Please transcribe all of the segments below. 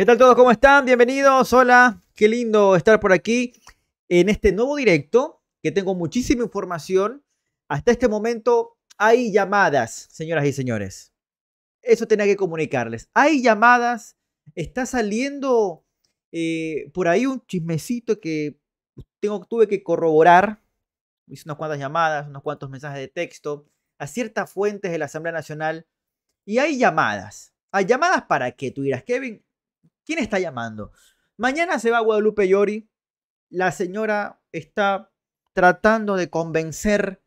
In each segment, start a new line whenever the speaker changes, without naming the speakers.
¿Qué tal todos? ¿Cómo están? Bienvenidos. Hola. Qué lindo estar por aquí en este nuevo directo que tengo muchísima información. Hasta este momento hay llamadas, señoras y señores. Eso tenía que comunicarles. Hay llamadas. Está saliendo eh, por ahí un chismecito que tengo, tuve que corroborar. Hice unas cuantas llamadas, unos cuantos mensajes de texto a ciertas fuentes de la Asamblea Nacional. Y hay llamadas. ¿Hay llamadas para qué? Tú dirás, Kevin, ¿Quién está llamando? Mañana se va a Guadalupe Llori. La señora está tratando de convencer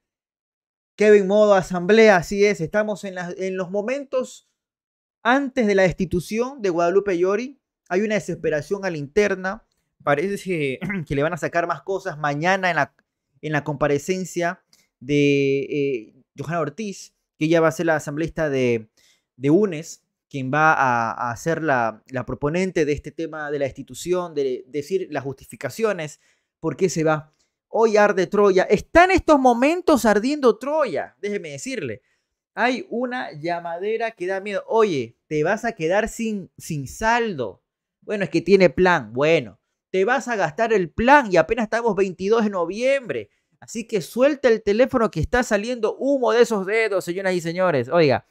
Kevin Modo, asamblea, así es. Estamos en, los momentos antes de la destitución de Guadalupe Llori. Hay una desesperación a la interna. Parece que, le van a sacar más cosas mañana en la, comparecencia de eh, Johanna Ortiz, que ella va a ser la asambleísta de, de UNES quien va a, ser la, proponente de este tema de la institución, de decir las justificaciones, por qué se va. Hoy arde Troya. Está en estos momentos ardiendo Troya, déjeme decirle. Hay una llamadera que da miedo. Oye, te vas a quedar sin, sin saldo. Bueno, es que tiene plan. Bueno, te vas a gastar el plan y apenas estamos 22 de noviembre. Así que suelta el teléfono que está saliendo humo de esos dedos, señoras y señores. Oiga,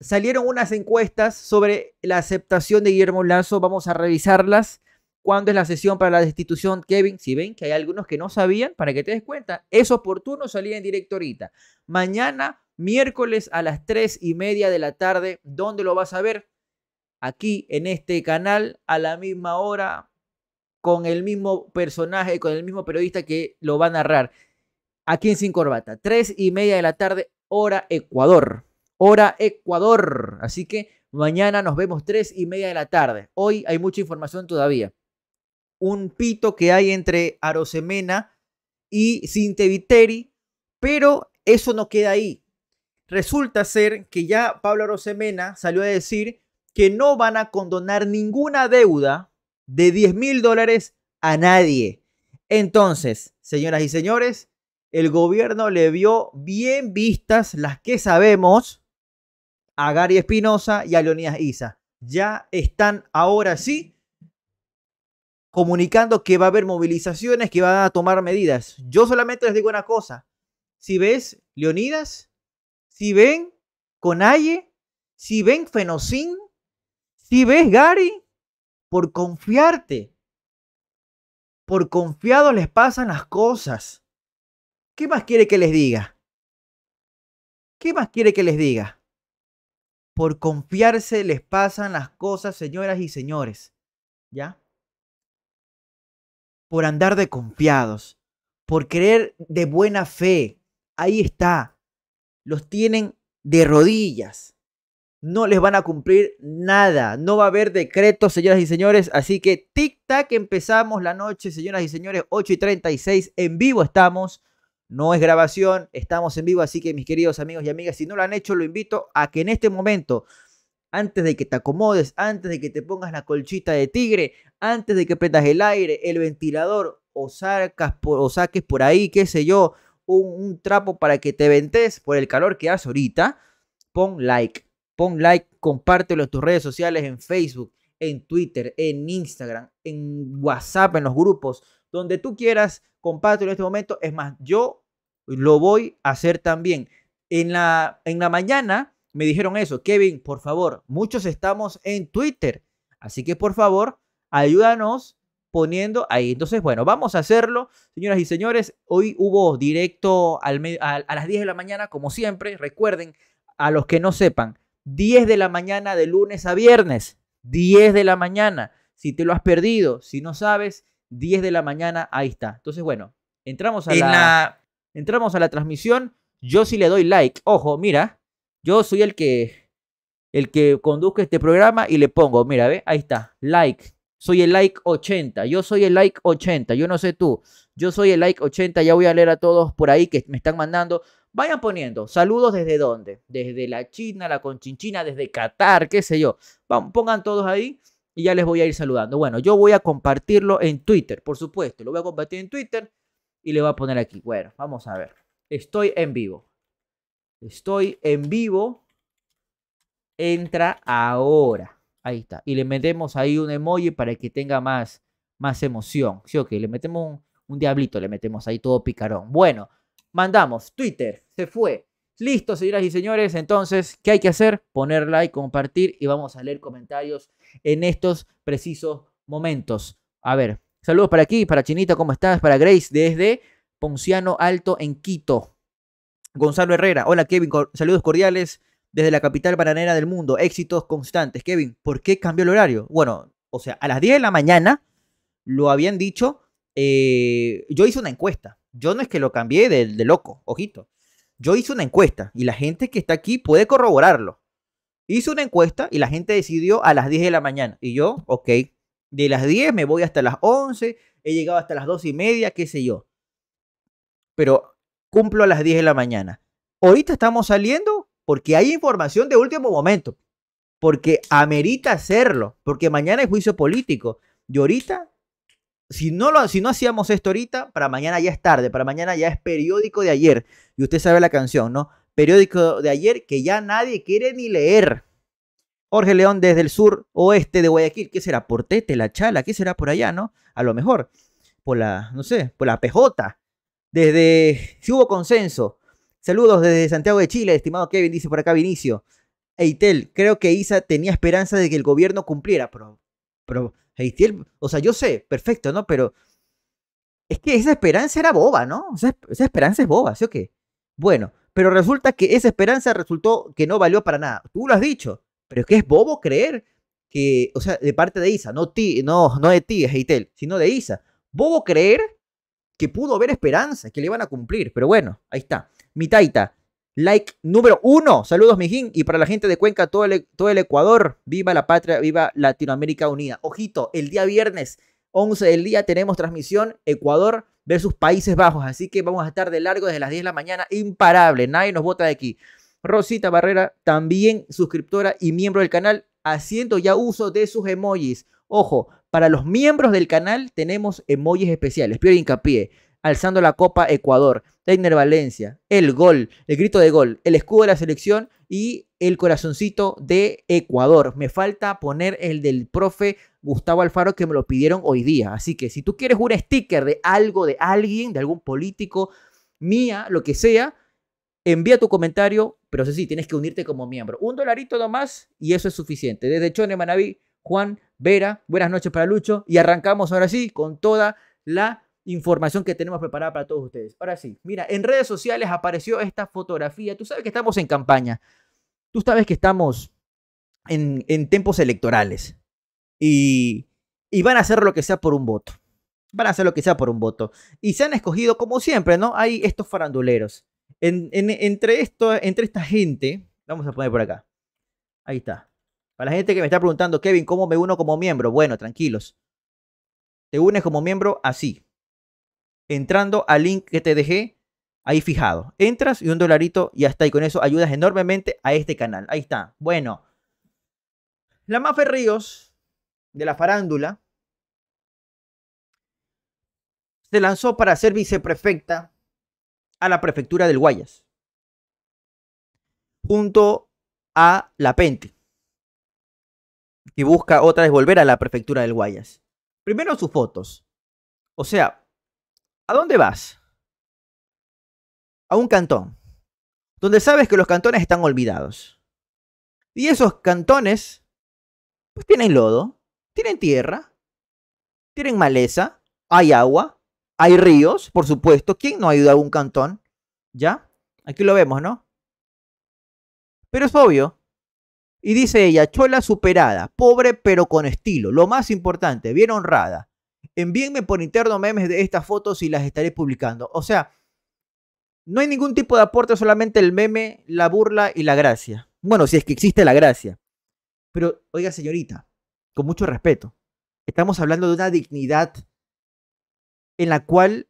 salieron unas encuestas sobre la aceptación de Guillermo Lazo. Vamos a revisarlas. ¿Cuándo es la sesión para la destitución, Kevin? Si ven que hay algunos que no sabían, para que te des cuenta, es oportuno salir en directo ahorita. Mañana, miércoles a las tres y media de la tarde, ¿dónde lo vas a ver? Aquí en este canal, a la misma hora, con el mismo personaje, con el mismo periodista que lo va a narrar. Aquí en Sin Corbata, 3 y media de la tarde, hora Ecuador hora Ecuador. Así que mañana nos vemos tres y media de la tarde. Hoy hay mucha información todavía. Un pito que hay entre Arosemena y Sinteviteri, pero eso no queda ahí. Resulta ser que ya Pablo Arosemena salió a decir que no van a condonar ninguna deuda de 10 mil dólares a nadie. Entonces, señoras y señores, el gobierno le vio bien vistas las que sabemos a Gary Espinosa y a Leonidas Isa. Ya están ahora sí comunicando que va a haber movilizaciones, que van a tomar medidas. Yo solamente les digo una cosa. Si ves Leonidas, si ven Conalle, si ven Fenosín, si ves Gary, por confiarte, por confiado les pasan las cosas. ¿Qué más quiere que les diga? ¿Qué más quiere que les diga? por confiarse les pasan las cosas, señoras y señores. ¿Ya? Por andar de confiados, por creer de buena fe. Ahí está. Los tienen de rodillas. No les van a cumplir nada. No va a haber decretos, señoras y señores. Así que tic-tac empezamos la noche, señoras y señores. 8 y 36 en vivo estamos. No es grabación, estamos en vivo, así que mis queridos amigos y amigas, si no lo han hecho, lo invito a que en este momento, antes de que te acomodes, antes de que te pongas la colchita de tigre, antes de que prendas el aire, el ventilador o, saques por ahí, qué sé yo, un, trapo para que te ventes por el calor que hace ahorita, pon like, pon like, compártelo en tus redes sociales, en Facebook, en Twitter, en Instagram, en WhatsApp, en los grupos, donde tú quieras, comparto en este momento. Es más, yo lo voy a hacer también. En la, en la mañana me dijeron eso, Kevin, por favor, muchos estamos en Twitter, así que por favor, ayúdanos poniendo ahí. Entonces, bueno, vamos a hacerlo. Señoras y señores, hoy hubo directo al a, a, las 10 de la mañana, como siempre. Recuerden, a los que no sepan, 10 de la mañana de lunes a viernes. 10 de la mañana. Si te lo has perdido, si no sabes, 10 de la mañana, ahí está. Entonces, bueno, entramos a, la, entramos a la transmisión. Yo sí le doy like. Ojo, mira, yo soy el que, el que conduzca este programa y le pongo, mira, ve, ahí está, like. Soy el like 80, yo soy el like 80, yo no sé tú, yo soy el like 80, ya voy a leer a todos por ahí que me están mandando. Vayan poniendo saludos desde dónde, desde la China, la Conchinchina, desde Qatar, qué sé yo. Pongan todos ahí y ya les voy a ir saludando. Bueno, yo voy a compartirlo en Twitter, por supuesto. Lo voy a compartir en Twitter y le voy a poner aquí. Bueno, vamos a ver. Estoy en vivo. Estoy en vivo. Entra ahora. Ahí está. Y le metemos ahí un emoji para que tenga más, más emoción. Sí, ok. Le metemos un, un diablito, le metemos ahí todo picarón. Bueno, mandamos. Twitter se fue. Listo, señoras y señores. Entonces, ¿qué hay que hacer? Poner like, compartir y vamos a leer comentarios en estos precisos momentos. A ver, saludos para aquí, para Chinita, ¿cómo estás? Para Grace desde Ponciano Alto en Quito. Gonzalo Herrera, hola Kevin, saludos cordiales desde la capital bananera del mundo. Éxitos constantes. Kevin, ¿por qué cambió el horario? Bueno, o sea, a las 10 de la mañana lo habían dicho. Eh, yo hice una encuesta. Yo no es que lo cambié de loco, ojito. Yo hice una encuesta y la gente que está aquí puede corroborarlo. Hice una encuesta y la gente decidió a las 10 de la mañana. Y yo, ok, de las 10 me voy hasta las 11, he llegado hasta las 2 y media, qué sé yo. Pero cumplo a las 10 de la mañana. Ahorita estamos saliendo porque hay información de último momento, porque amerita hacerlo, porque mañana hay juicio político. Y ahorita si no, si no hacíamos esto ahorita, para mañana ya es tarde, para mañana ya es periódico de ayer. Y usted sabe la canción, ¿no? Periódico de ayer que ya nadie quiere ni leer. Jorge León desde el sur oeste de Guayaquil, ¿qué será? ¿Por Portete, La Chala, ¿qué será por allá, no? A lo mejor, por la, no sé, por la PJ. Desde, si hubo consenso. Saludos desde Santiago de Chile, estimado Kevin, dice por acá Vinicio. Eitel, creo que Isa tenía esperanza de que el gobierno cumpliera, pero, pero o sea, yo sé, perfecto, ¿no? Pero es que esa esperanza era boba, ¿no? esa esperanza es boba, ¿sí o qué? Bueno, pero resulta que esa esperanza resultó que no valió para nada. Tú lo has dicho, pero es que es bobo creer que, o sea, de parte de Isa, no, no, no de ti, Heitel, sino de Isa. Bobo creer que pudo haber esperanza, que le iban a cumplir, pero bueno, ahí está. Mi taita, Like número uno. Saludos, Mijín. Y para la gente de Cuenca, todo el, todo el Ecuador. Viva la patria, viva Latinoamérica unida. Ojito, el día viernes, 11 del día, tenemos transmisión Ecuador versus Países Bajos. Así que vamos a estar de largo desde las 10 de la mañana. Imparable. Nadie nos vota de aquí. Rosita Barrera, también suscriptora y miembro del canal, haciendo ya uso de sus emojis. Ojo, para los miembros del canal tenemos emojis especiales. Pior hincapié alzando la copa Ecuador. Teiner Valencia, el gol, el grito de gol, el escudo de la selección y el corazoncito de Ecuador. Me falta poner el del profe Gustavo Alfaro que me lo pidieron hoy día. Así que si tú quieres un sticker de algo, de alguien, de algún político, mía, lo que sea, envía tu comentario, pero sí, tienes que unirte como miembro. Un dolarito nomás y eso es suficiente. Desde Chone Manaví, Juan Vera, buenas noches para Lucho y arrancamos ahora sí con toda la información que tenemos preparada para todos ustedes. Ahora sí, mira, en redes sociales apareció esta fotografía. Tú sabes que estamos en campaña. Tú sabes que estamos en, en tiempos electorales. Y, y van a hacer lo que sea por un voto. Van a hacer lo que sea por un voto. Y se han escogido, como siempre, ¿no? Hay estos faranduleros. En, en, entre, esto, entre esta gente, vamos a poner por acá. Ahí está. Para la gente que me está preguntando, Kevin, ¿cómo me uno como miembro? Bueno, tranquilos. Te unes como miembro así entrando al link que te dejé ahí fijado. Entras y un dolarito y hasta ahí. Con eso ayudas enormemente a este canal. Ahí está. Bueno, la Mafe Ríos de la farándula se lanzó para ser viceprefecta a la prefectura del Guayas junto a la Pente Y busca otra vez volver a la prefectura del Guayas. Primero sus fotos. O sea, ¿A dónde vas? A un cantón, donde sabes que los cantones están olvidados. Y esos cantones, pues tienen lodo, tienen tierra, tienen maleza, hay agua, hay ríos, por supuesto. ¿Quién no ha ido a un cantón? ¿Ya? Aquí lo vemos, ¿no? Pero es obvio. Y dice ella, chola superada, pobre pero con estilo, lo más importante, bien honrada envíenme por interno memes de estas fotos y las estaré publicando. O sea, no hay ningún tipo de aporte, solamente el meme, la burla y la gracia. Bueno, si es que existe la gracia. Pero, oiga señorita, con mucho respeto, estamos hablando de una dignidad en la cual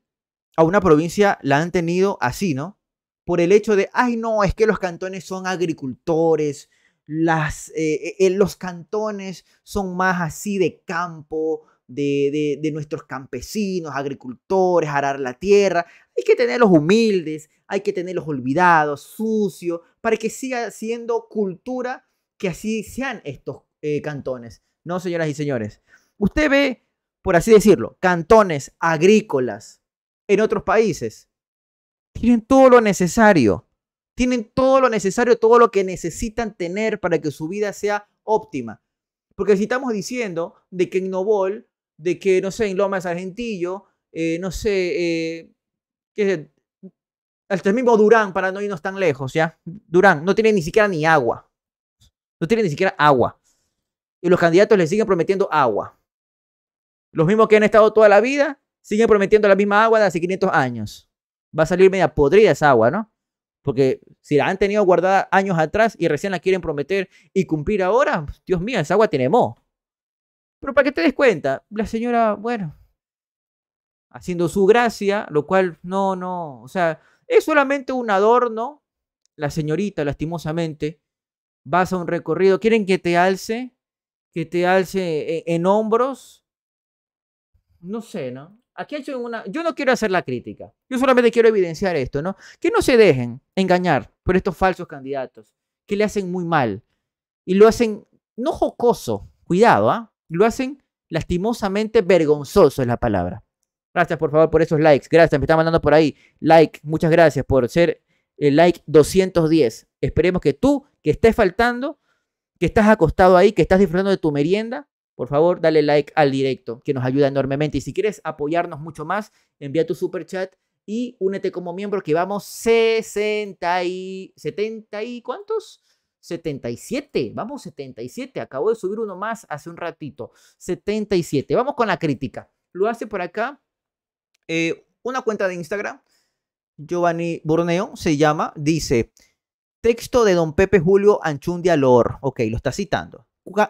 a una provincia la han tenido así, ¿no? Por el hecho de, ay no, es que los cantones son agricultores, las, eh, eh, eh, los cantones son más así de campo, de, nuestros campesinos, agricultores, arar la tierra. Hay que tenerlos humildes, hay que tenerlos olvidados, sucios, para que siga siendo cultura que así sean estos eh, cantones. No, señoras y señores. Usted ve, por así decirlo, cantones agrícolas en otros países. Tienen todo lo necesario. Tienen todo lo necesario, todo lo que necesitan tener para que su vida sea óptima. Porque si estamos diciendo de que en Novol de que, no sé, en Lomas Argentillo eh, no sé, eh, Que hasta el mismo Durán, para no irnos tan lejos, ¿ya? Durán no tiene ni siquiera ni agua. No tiene ni siquiera agua. Y los candidatos le siguen prometiendo agua. Los mismos que han estado toda la vida siguen prometiendo la misma agua de hace 500 años. Va a salir media podrida esa agua, ¿no? Porque si la han tenido guardada años atrás y recién la quieren prometer y cumplir ahora, Dios mío, esa agua tiene moho. Pero para que te des cuenta, la señora, bueno, haciendo su gracia, lo cual no, no, o sea, es solamente un adorno. La señorita, lastimosamente, vas a un recorrido, quieren que te alce, que te alce eh, en, hombros. No sé, ¿no? Aquí hay una... Yo no quiero hacer la crítica, yo solamente quiero evidenciar esto, ¿no? Que no se dejen engañar por estos falsos candidatos, que le hacen muy mal y lo hacen, no jocoso, cuidado, ¿ah? Lo hacen lastimosamente vergonzoso, es la palabra. Gracias por favor por esos likes. Gracias, me están mandando por ahí. Like, muchas gracias por ser el like 210. Esperemos que tú, que estés faltando, que estás acostado ahí, que estás disfrutando de tu merienda, por favor, dale like al directo, que nos ayuda enormemente. Y si quieres apoyarnos mucho más, envía tu super chat y únete como miembro que vamos 60 y 70 y ¿cuántos? 77, vamos 77, acabo de subir uno más hace un ratito, 77. Vamos con la crítica. Lo hace por acá eh, una cuenta de Instagram, Giovanni Borneo se llama, dice, texto de don Pepe Julio Anchundia Lor, ok, lo está citando.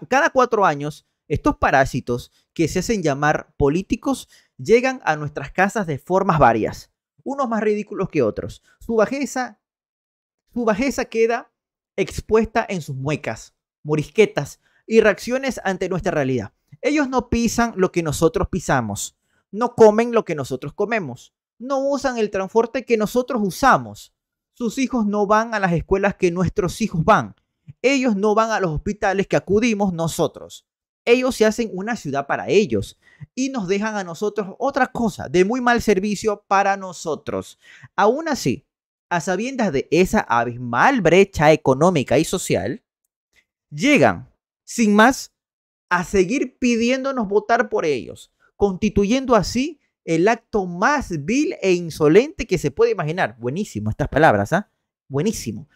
Cada cuatro años, estos parásitos que se hacen llamar políticos llegan a nuestras casas de formas varias, unos más ridículos que otros. Su bajeza, su bajeza queda expuesta en sus muecas, morisquetas y reacciones ante nuestra realidad. Ellos no pisan lo que nosotros pisamos, no comen lo que nosotros comemos, no usan el transporte que nosotros usamos. Sus hijos no van a las escuelas que nuestros hijos van. Ellos no van a los hospitales que acudimos nosotros. Ellos se hacen una ciudad para ellos y nos dejan a nosotros otra cosa de muy mal servicio para nosotros. Aún así, a sabiendas de esa abismal brecha económica y social, llegan, sin más, a seguir pidiéndonos votar por ellos, constituyendo así el acto más vil e insolente que se puede imaginar. Buenísimo estas palabras, ¿ah? Buenísimo.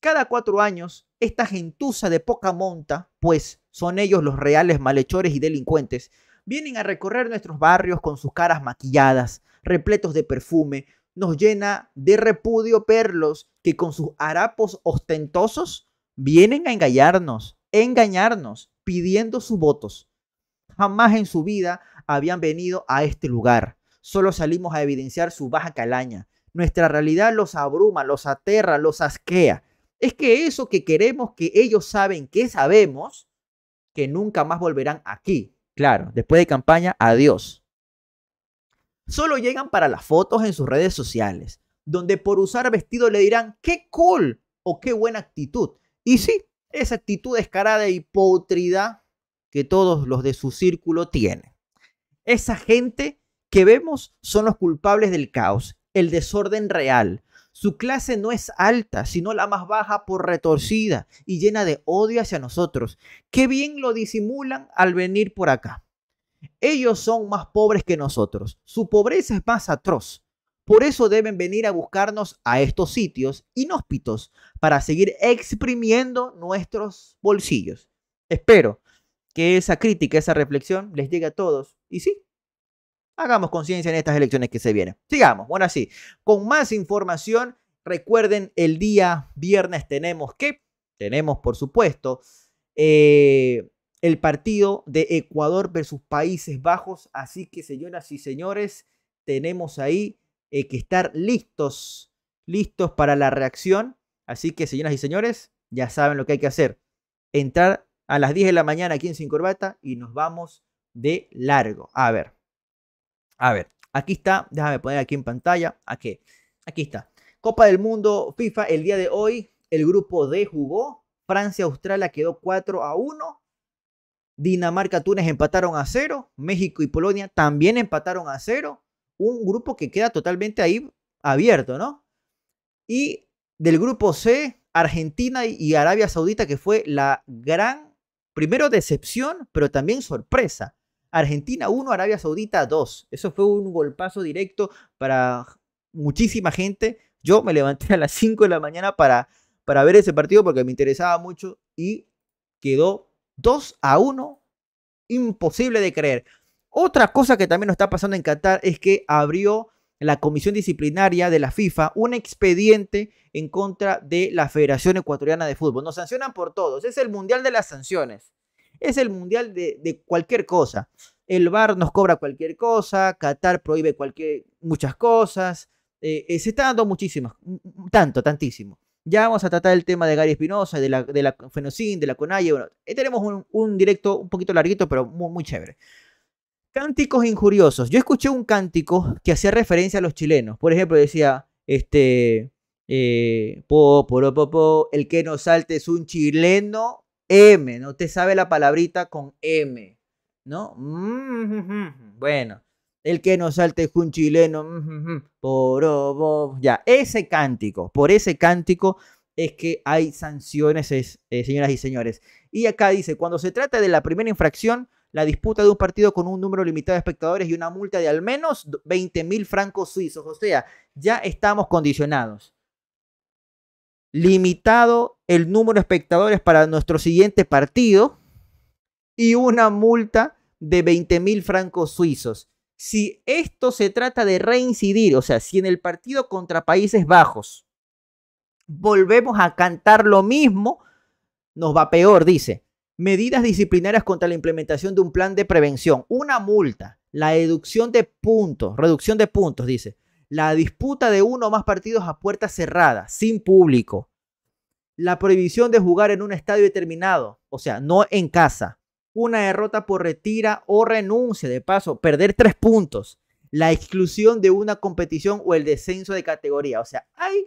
Cada cuatro años, esta gentuza de poca monta, pues son ellos los reales malhechores y delincuentes, vienen a recorrer nuestros barrios con sus caras maquilladas, repletos de perfume, nos llena de repudio perlos que con sus harapos ostentosos vienen a engañarnos, engañarnos, pidiendo sus votos. Jamás en su vida habían venido a este lugar. Solo salimos a evidenciar su baja calaña. Nuestra realidad los abruma, los aterra, los asquea. Es que eso que queremos que ellos saben que sabemos, que nunca más volverán aquí. Claro, después de campaña, adiós. Solo llegan para las fotos en sus redes sociales, donde por usar vestido le dirán qué cool o qué buena actitud. Y sí, esa actitud descarada de hipotrida que todos los de su círculo tienen. Esa gente que vemos son los culpables del caos, el desorden real. Su clase no es alta, sino la más baja por retorcida y llena de odio hacia nosotros. Qué bien lo disimulan al venir por acá. Ellos son más pobres que nosotros. Su pobreza es más atroz. Por eso deben venir a buscarnos a estos sitios inhóspitos para seguir exprimiendo nuestros bolsillos. Espero que esa crítica, esa reflexión les llegue a todos. Y sí, hagamos conciencia en estas elecciones que se vienen. Sigamos, bueno, así, con más información, recuerden, el día viernes tenemos que, tenemos por supuesto, eh, el partido de Ecuador versus Países Bajos. Así que, señoras y señores, tenemos ahí eh, que estar listos, listos para la reacción. Así que, señoras y señores, ya saben lo que hay que hacer. Entrar a las 10 de la mañana aquí en Sin Corbata y nos vamos de largo. A ver, a ver, aquí está, déjame poner aquí en pantalla, aquí, aquí está. Copa del Mundo FIFA el día de hoy, el grupo D jugó, Francia-Australia quedó 4 a 1 Dinamarca, Túnez empataron a cero. México y Polonia también empataron a cero. Un grupo que queda totalmente ahí abierto, ¿no? Y del grupo C, Argentina y Arabia Saudita, que fue la gran, primero decepción, pero también sorpresa. Argentina 1, Arabia Saudita 2. Eso fue un golpazo directo para muchísima gente. Yo me levanté a las 5 de la mañana para, para ver ese partido porque me interesaba mucho y quedó 2 a 1, imposible de creer. Otra cosa que también nos está pasando en Qatar es que abrió la comisión disciplinaria de la FIFA un expediente en contra de la Federación Ecuatoriana de Fútbol. Nos sancionan por todos. Es el mundial de las sanciones. Es el mundial de, cualquier cosa. El VAR nos cobra cualquier cosa. Qatar prohíbe cualquier, muchas cosas. Eh, eh, se está dando muchísimas. Tanto, tantísimo. Ya vamos a tratar el tema de Gary Espinosa, de la, de la Fenocin, de la Conaye. tenemos un, directo un poquito larguito, pero muy, muy chévere. Cánticos injuriosos. Yo escuché un cántico que hacía referencia a los chilenos. Por ejemplo, decía, este, eh, el que no salte es un chileno M, ¿no? te sabe la palabrita con M, ¿no? Mm, mm, mm, bueno, el que no salte es un chileno. Mm, mm, mm, obo. Oh, ya, ese cántico, por ese cántico es que hay sanciones, eh, señoras y señores. Y acá dice, cuando se trata de la primera infracción, la disputa de un partido con un número limitado de espectadores y una multa de al menos 20 mil francos suizos. O sea, ya estamos condicionados. Limitado el número de espectadores para nuestro siguiente partido y una multa de 20 mil francos suizos si esto se trata de reincidir, o sea, si en el partido contra Países Bajos volvemos a cantar lo mismo, nos va peor, dice. Medidas disciplinarias contra la implementación de un plan de prevención, una multa, la deducción de puntos, reducción de puntos, dice. La disputa de uno o más partidos a puerta cerrada, sin público. La prohibición de jugar en un estadio determinado, o sea, no en casa una derrota por retira o renuncia, de paso, perder tres puntos, la exclusión de una competición o el descenso de categoría. O sea, hay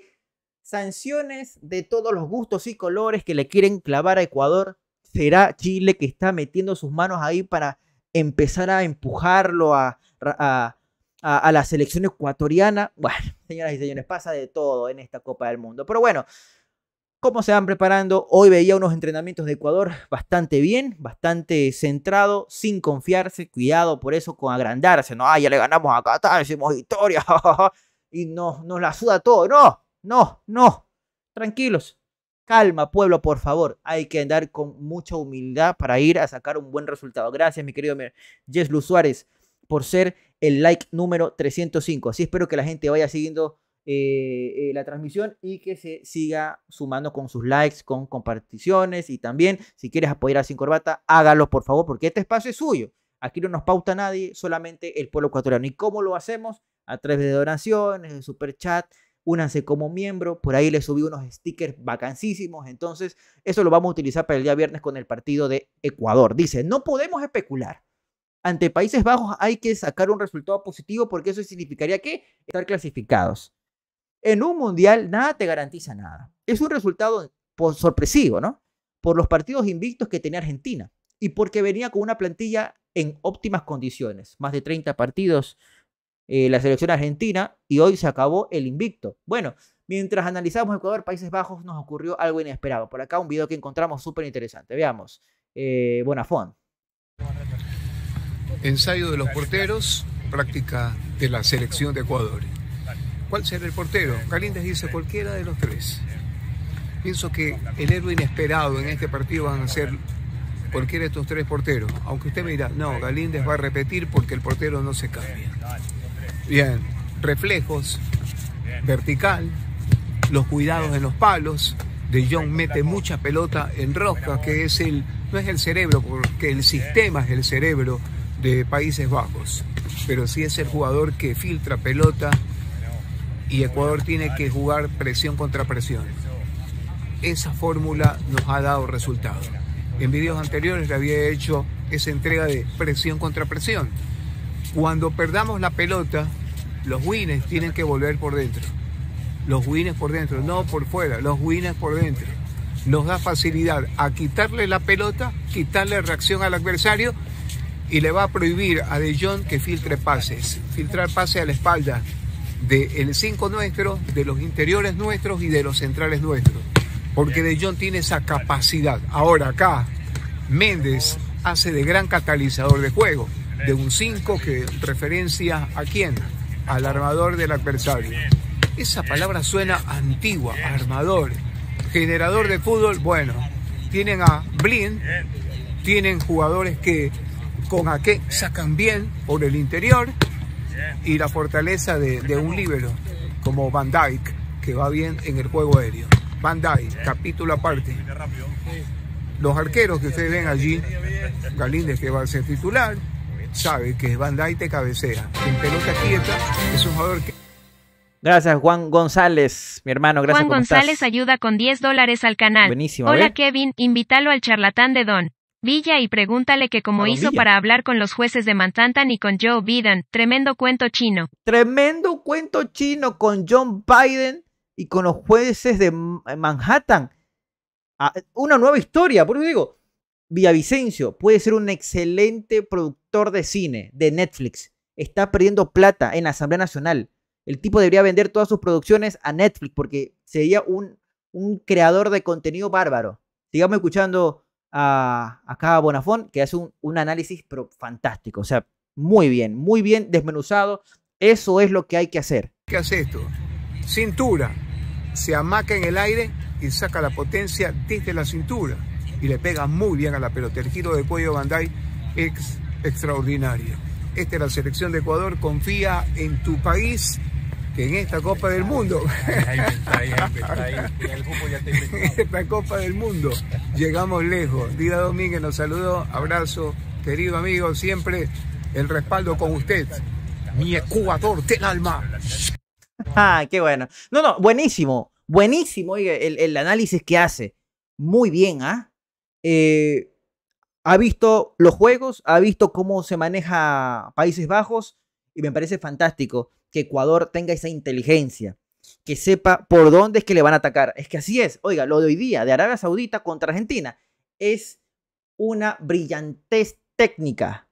sanciones de todos los gustos y colores que le quieren clavar a Ecuador. Será Chile que está metiendo sus manos ahí para empezar a empujarlo a, la selección ecuatoriana. Bueno, señoras y señores, pasa de todo en esta Copa del Mundo. Pero bueno, cómo se van preparando. Hoy veía unos entrenamientos de Ecuador bastante bien, bastante centrado, sin confiarse, cuidado por eso con agrandarse, no, ya le ganamos a Qatar, hicimos victoria y nos, nos la suda todo, no, no, no, tranquilos. Calma, pueblo, por favor. Hay que andar con mucha humildad para ir a sacar un buen resultado. Gracias, mi querido Jess Luz Suárez, por ser el like número 305. Así espero que la gente vaya siguiendo eh, eh, la transmisión y que se siga sumando con sus likes, con comparticiones y también si quieres apoyar a Sin Corbata, hágalo por favor porque este espacio es suyo. Aquí no nos pauta nadie, solamente el pueblo ecuatoriano. ¿Y cómo lo hacemos? A través de donaciones, de super chat. Únanse como miembro, por ahí les subí unos stickers vacancísimos, entonces eso lo vamos a utilizar para el día viernes con el partido de Ecuador. Dice, no podemos especular, ante Países Bajos hay que sacar un resultado positivo porque eso significaría que estar clasificados en un mundial nada te garantiza nada. Es un resultado sorpresivo, ¿no? Por los partidos invictos que tenía Argentina y porque venía con una plantilla en óptimas condiciones. Más de 30 partidos eh, la selección argentina y hoy se acabó el invicto. Bueno, mientras analizamos Ecuador, Países Bajos, nos ocurrió algo inesperado. Por acá un video que encontramos súper interesante. Veamos. Eh,
Bonafón. Ensayo de los porteros, práctica de la selección de Ecuador. ¿Cuál será el portero? Galíndez dice cualquiera de los tres. Pienso que el héroe inesperado en este partido van a ser cualquiera de estos tres porteros. Aunque usted me dirá, no, Galíndez va a repetir porque el portero no se cambia. Bien, reflejos, vertical, los cuidados en los palos. De Jong mete mucha pelota en rosca, que es el, no es el cerebro, porque el sistema es el cerebro de Países Bajos, pero sí es el jugador que filtra pelota y Ecuador tiene que jugar presión contra presión. Esa fórmula nos ha dado resultado. En videos anteriores le había hecho esa entrega de presión contra presión. Cuando perdamos la pelota, los wins tienen que volver por dentro. Los wins por dentro, no por fuera, los winners por dentro. Nos da facilidad a quitarle la pelota, quitarle reacción al adversario y le va a prohibir a De Jong que filtre pases. Filtrar pases a la espalda del el 5 nuestro, de los interiores nuestros y de los centrales nuestros. Porque De Jong tiene esa capacidad. Ahora acá, Méndez hace de gran catalizador de juego, de un 5 que referencia a quién? Al armador del adversario. Esa palabra suena antigua, armador. Generador de fútbol, bueno, tienen a Blind. tienen jugadores que con a qué sacan bien por el interior y la fortaleza de, un líbero como Van Dyke, que va bien en el juego aéreo. Van Dyke, capítulo aparte. Los arqueros que ustedes ven allí, Galíndez que va a ser titular, sabe que Van Dyke te cabecera. En pelota quieta es un jugador que...
Gracias, Juan González, mi hermano.
Juan
González ayuda con 10 dólares al canal. Hola, ¿eh? Kevin. Invítalo al charlatán de Don. Villa y pregúntale que cómo hizo para hablar con los jueces de Manhattan y con Joe Biden. Tremendo cuento chino.
Tremendo cuento chino con John Biden y con los jueces de eh, Manhattan. Ah, una nueva historia, por eso digo, Villavicencio puede ser un excelente productor de cine, de Netflix. Está perdiendo plata en la Asamblea Nacional. El tipo debería vender todas sus producciones a Netflix porque sería un, un creador de contenido bárbaro. Sigamos escuchando a, a Bonafón, que hace un, análisis pero fantástico. O sea, muy bien, muy bien desmenuzado. Eso es lo que hay que hacer.
¿Qué hace esto? Cintura. Se amaca en el aire y saca la potencia desde la cintura. Y le pega muy bien a la pelota. El giro de cuello Bandai es extraordinario. Esta es la selección de Ecuador. Confía en tu país en esta Copa del Mundo, esta Copa del Mundo, llegamos lejos. Dida Domínguez nos saludó, abrazo, querido amigo, siempre el respaldo con usted, mi Ecuador del alma.
Ah, qué bueno. No, no, buenísimo, buenísimo el, el análisis que hace. Muy bien, ¿ah? Eh, ha visto los juegos, ha visto cómo se maneja Países Bajos y me parece fantástico. Ecuador tenga esa inteligencia, que sepa por dónde es que le van a atacar. Es que así es. Oiga, lo de hoy día de Arabia Saudita contra Argentina es una brillantez técnica.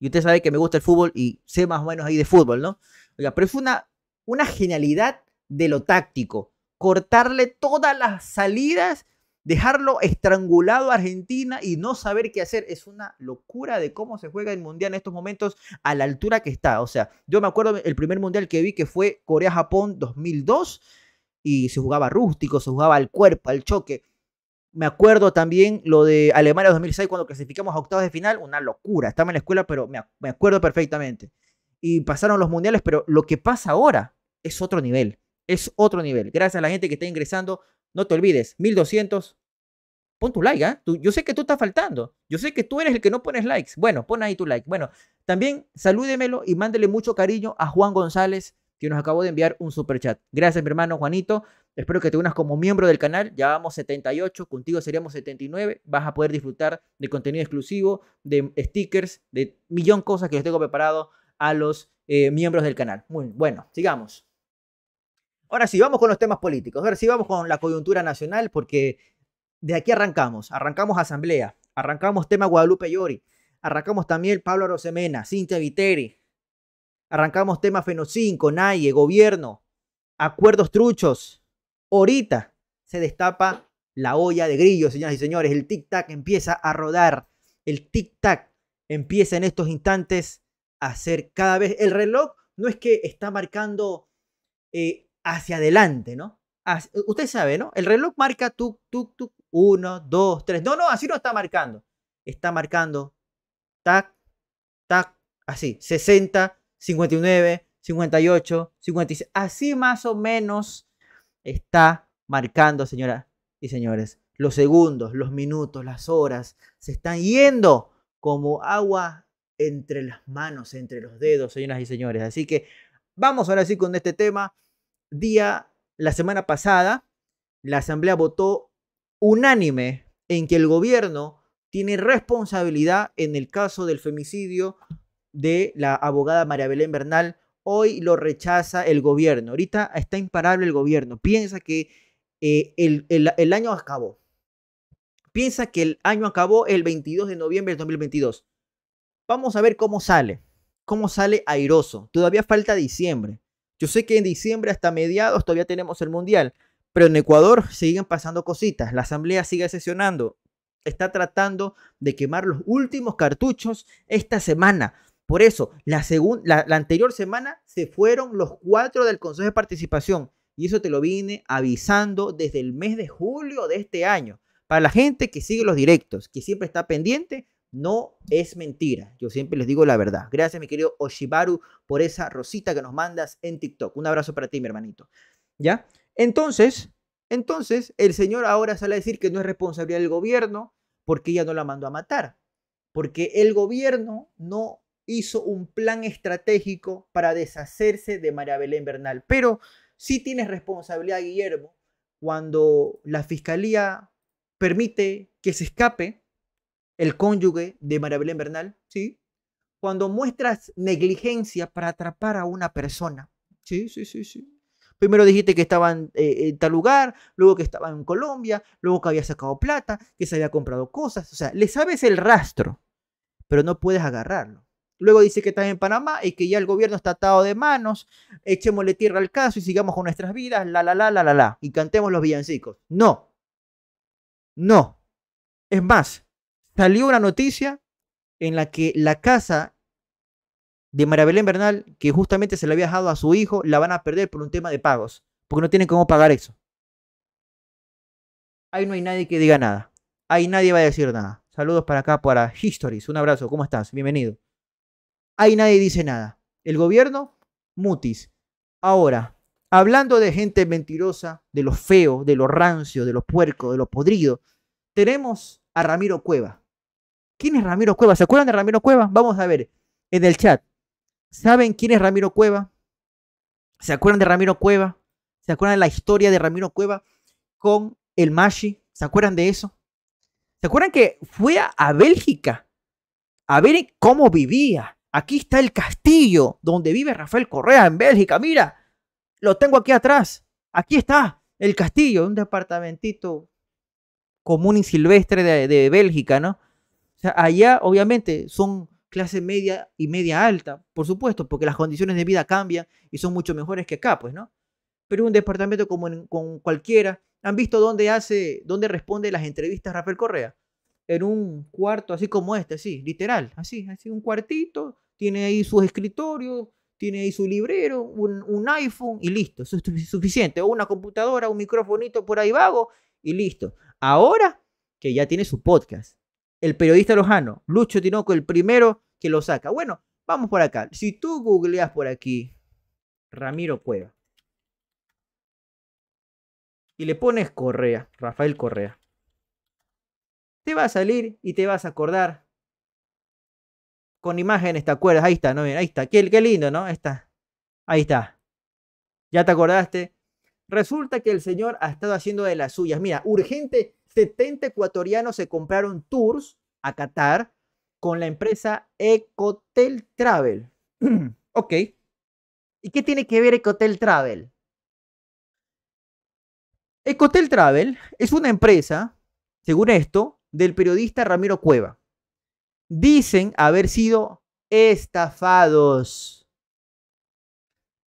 Y usted sabe que me gusta el fútbol y sé más o menos ahí de fútbol, ¿no? Oiga, pero es una, una genialidad de lo táctico. Cortarle todas las salidas Dejarlo estrangulado a Argentina y no saber qué hacer es una locura de cómo se juega el mundial en estos momentos a la altura que está. O sea, yo me acuerdo el primer mundial que vi que fue Corea-Japón 2002 y se jugaba rústico, se jugaba al cuerpo, al choque. Me acuerdo también lo de Alemania 2006 cuando clasificamos a octavos de final, una locura. Estaba en la escuela, pero me acuerdo perfectamente. Y pasaron los mundiales, pero lo que pasa ahora es otro nivel. Es otro nivel. Gracias a la gente que está ingresando no te olvides, 1200. Pon tu like, ¿eh? yo sé que tú estás faltando. Yo sé que tú eres el que no pones likes. Bueno, pon ahí tu like. Bueno, también salúdemelo y mándele mucho cariño a Juan González, que nos acabó de enviar un super chat. Gracias, mi hermano Juanito. Espero que te unas como miembro del canal. Ya vamos 78, contigo seríamos 79. Vas a poder disfrutar de contenido exclusivo, de stickers, de millón cosas que les tengo preparado a los eh, miembros del canal. Muy bueno, sigamos. Ahora sí, vamos con los temas políticos. Ahora sí, vamos con la coyuntura nacional, porque de aquí arrancamos. Arrancamos Asamblea, arrancamos tema Guadalupe Yori. arrancamos también Pablo Rosemena, Cintia Viteri, arrancamos tema Fenocinco, Naye, Gobierno, Acuerdos Truchos. Ahorita se destapa la olla de grillo, señoras y señores. El tic-tac empieza a rodar. El tic-tac empieza en estos instantes a ser cada vez. El reloj no es que está marcando eh, hacia adelante, ¿no? usted sabe, ¿no? El reloj marca tuk, tuk, tuk, uno, dos, tres. No, no, así no está marcando. Está marcando tac, tac, así, 60, 59, 58, 56. Así más o menos está marcando, señoras y señores. Los segundos, los minutos, las horas se están yendo como agua entre las manos, entre los dedos, señoras y señores. Así que vamos ahora sí con este tema día, la semana pasada, la Asamblea votó unánime en que el gobierno tiene responsabilidad en el caso del femicidio de la abogada María Belén Bernal. Hoy lo rechaza el gobierno. Ahorita está imparable el gobierno. Piensa que eh, el, el año acabó. Piensa que el año acabó el 22 de noviembre del 2022. Vamos a ver cómo sale. Cómo sale airoso. Todavía falta diciembre. Yo sé que en diciembre hasta mediados todavía tenemos el Mundial, pero en Ecuador siguen pasando cositas, la Asamblea sigue sesionando, está tratando de quemar los últimos cartuchos esta semana. Por eso, la, anterior semana se fueron los cuatro del Consejo de Participación. Y eso te lo vine avisando desde el mes de julio de este año. Para la gente que sigue los directos, que siempre está pendiente, no es mentira. Yo siempre les digo la verdad. Gracias, mi querido Oshibaru, por esa rosita que nos mandas en TikTok. Un abrazo para ti, mi hermanito. ¿Ya? Entonces, entonces, el señor ahora sale a decir que no es responsabilidad del gobierno porque ella no la mandó a matar. Porque el gobierno no hizo un plan estratégico para deshacerse de María Belén Bernal. Pero sí tienes responsabilidad, Guillermo, cuando la fiscalía permite que se escape el cónyuge de Belén Bernal, ¿sí? Cuando muestras negligencia para atrapar a una persona. Sí, sí, sí, sí. Primero dijiste que estaban eh, en tal lugar, luego que estaban en Colombia, luego que había sacado plata, que se había comprado cosas. O sea, le sabes el rastro, pero no puedes agarrarlo. Luego dice que estás en Panamá y que ya el gobierno está atado de manos, echémosle tierra al caso y sigamos con nuestras vidas, la, la, la, la, la, la, y cantemos los villancicos. No. No. Es más, salió una noticia en la que la casa de María Belén Bernal, que justamente se le había dejado a su hijo, la van a perder por un tema de pagos, porque no tienen cómo pagar eso. Ahí no hay nadie que diga nada. Ahí nadie va a decir nada. Saludos para acá, para Histories. Un abrazo. ¿Cómo estás? Bienvenido. Ahí nadie dice nada. El gobierno, mutis. Ahora, hablando de gente mentirosa, de lo feo, de lo rancio, de lo puerco, de lo podrido, tenemos a Ramiro Cueva. ¿Quién es Ramiro Cueva? ¿Se acuerdan de Ramiro Cueva? Vamos a ver en el chat. ¿Saben quién es Ramiro Cueva? ¿Se acuerdan de Ramiro Cueva? ¿Se acuerdan de la historia de Ramiro Cueva con el Mashi? ¿Se acuerdan de eso? ¿Se acuerdan que fue a, Bélgica a ver cómo vivía? Aquí está el castillo donde vive Rafael Correa en Bélgica. Mira, lo tengo aquí atrás. Aquí está el castillo, un departamentito común y silvestre de, de Bélgica, ¿no? allá obviamente son clase media y media alta, por supuesto, porque las condiciones de vida cambian y son mucho mejores que acá, pues, ¿no? Pero un departamento como con cualquiera, ¿han visto dónde hace, dónde responde las entrevistas Rafael Correa? En un cuarto así como este, así, literal, así, así, un cuartito, tiene ahí su escritorio, tiene ahí su librero, un, iPhone y listo, eso es suficiente, o una computadora, un microfonito por ahí vago y listo. Ahora que ya tiene su podcast, el periodista lojano, Lucho Tinoco, el primero que lo saca. Bueno, vamos por acá. Si tú googleas por aquí, Ramiro Cueva, y le pones Correa, Rafael Correa, te va a salir y te vas a acordar con imágenes, ¿te acuerdas? Ahí está, ¿no? ahí está. Qué, qué lindo, ¿no? Ahí está. Ahí está. Ya te acordaste. Resulta que el señor ha estado haciendo de las suyas. Mira, urgente 70 ecuatorianos se compraron tours a Qatar con la empresa Ecotel Travel. ok. ¿Y qué tiene que ver Ecotel Travel? Ecotel Travel es una empresa, según esto, del periodista Ramiro Cueva. Dicen haber sido estafados.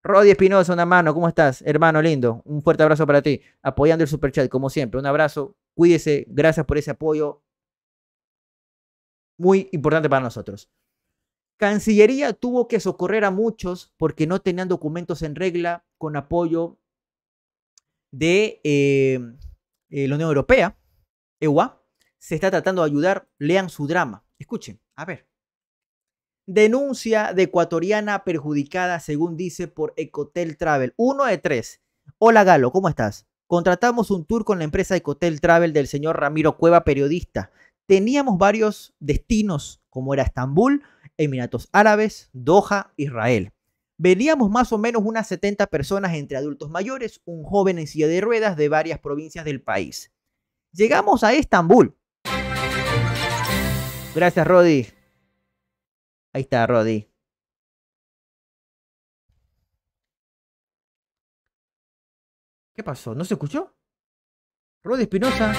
Roddy Espinosa, una mano, ¿cómo estás? Hermano lindo, un fuerte abrazo para ti, apoyando el superchat, como siempre. Un abrazo Cuídese, gracias por ese apoyo. Muy importante para nosotros. Cancillería tuvo que socorrer a muchos porque no tenían documentos en regla con apoyo de em, eh, la Unión Europea, EUA. Se está tratando de ayudar, lean su drama. Escuchen, a ver. Denuncia de ecuatoriana perjudicada, según dice por Ecotel Travel. Uno de tres. Hola Galo, ¿cómo estás? Contratamos un tour con la empresa Ecotel Travel del señor Ramiro Cueva, periodista. Teníamos varios destinos, como era Estambul, Emiratos Árabes, Doha, Israel. Veníamos más o menos unas 70 personas entre adultos mayores, un joven en silla de ruedas de varias provincias del país. Llegamos a Estambul. Gracias, Rodi.
Ahí está, Rodi. ¿Qué pasó? ¿No se escuchó? ¡Roddy
Espinosa.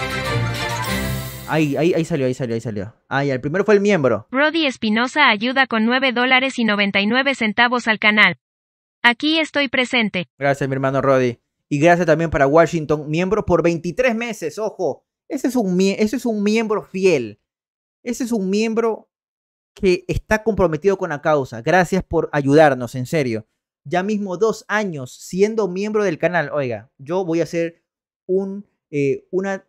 Ahí, ahí, ahí salió, ahí salió, ahí salió. Ah, el primero fue el miembro.
Roddy Espinosa ayuda con 9 dólares y 99 centavos al canal. Aquí estoy presente.
Gracias, mi hermano Roddy. Y gracias también para Washington, miembro por 23 meses, ojo. Ese es un, ese es un miembro fiel. Ese es un miembro que está comprometido con la causa. Gracias por ayudarnos, en serio ya mismo dos años siendo miembro del canal. Oiga, yo voy a hacer un, eh, una,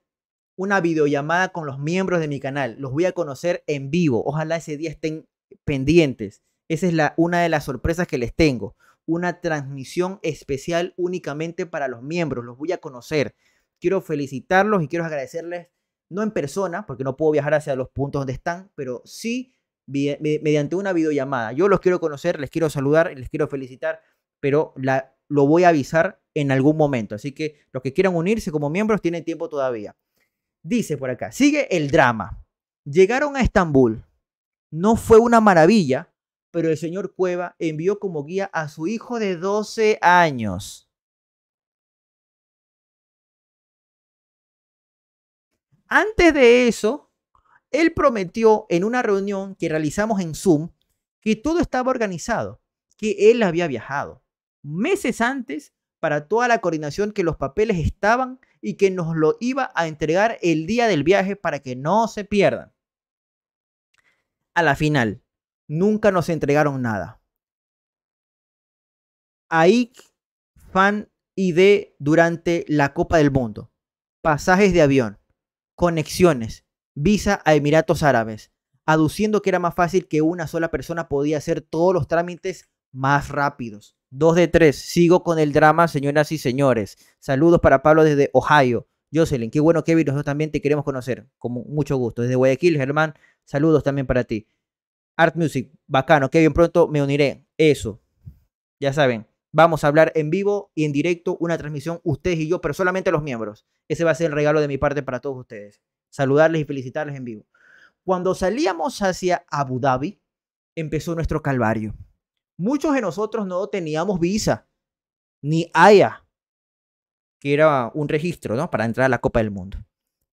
una videollamada con los miembros de mi canal. Los voy a conocer en vivo. Ojalá ese día estén pendientes. Esa es la, una de las sorpresas que les tengo. Una transmisión especial únicamente para los miembros. Los voy a conocer. Quiero felicitarlos y quiero agradecerles, no en persona, porque no puedo viajar hacia los puntos donde están, pero sí mediante una videollamada. Yo los quiero conocer, les quiero saludar, les quiero felicitar, pero la, lo voy a avisar en algún momento. Así que los que quieran unirse como miembros tienen tiempo todavía. Dice por acá, sigue el drama. Llegaron a Estambul. No fue una maravilla, pero el señor Cueva envió como guía a su hijo de 12 años. Antes de eso, él prometió en una reunión que realizamos en Zoom que todo estaba organizado, que él había viajado meses antes para toda la coordinación que los papeles estaban y que nos lo iba a entregar el día del viaje para que no se pierdan. A la final, nunca nos entregaron nada. Aik Fan D durante la Copa del Mundo, pasajes de avión, conexiones, visa a Emiratos Árabes, aduciendo que era más fácil que una sola persona podía hacer todos los trámites más rápidos. Dos de tres, sigo con el drama, señoras y señores. Saludos para Pablo desde Ohio. Jocelyn, qué bueno, Kevin, nosotros también te queremos conocer, con mucho gusto. Desde Guayaquil, Germán, saludos también para ti. Art Music, bacano, Kevin, pronto me uniré. Eso, ya saben, vamos a hablar en vivo y en directo, una transmisión, ustedes y yo, pero solamente los miembros. Ese va a ser el regalo de mi parte para todos ustedes saludarles y felicitarles en vivo. Cuando salíamos hacia Abu Dhabi, empezó nuestro calvario. Muchos de nosotros no teníamos visa, ni haya, que era un registro, ¿no? Para entrar a la Copa del Mundo.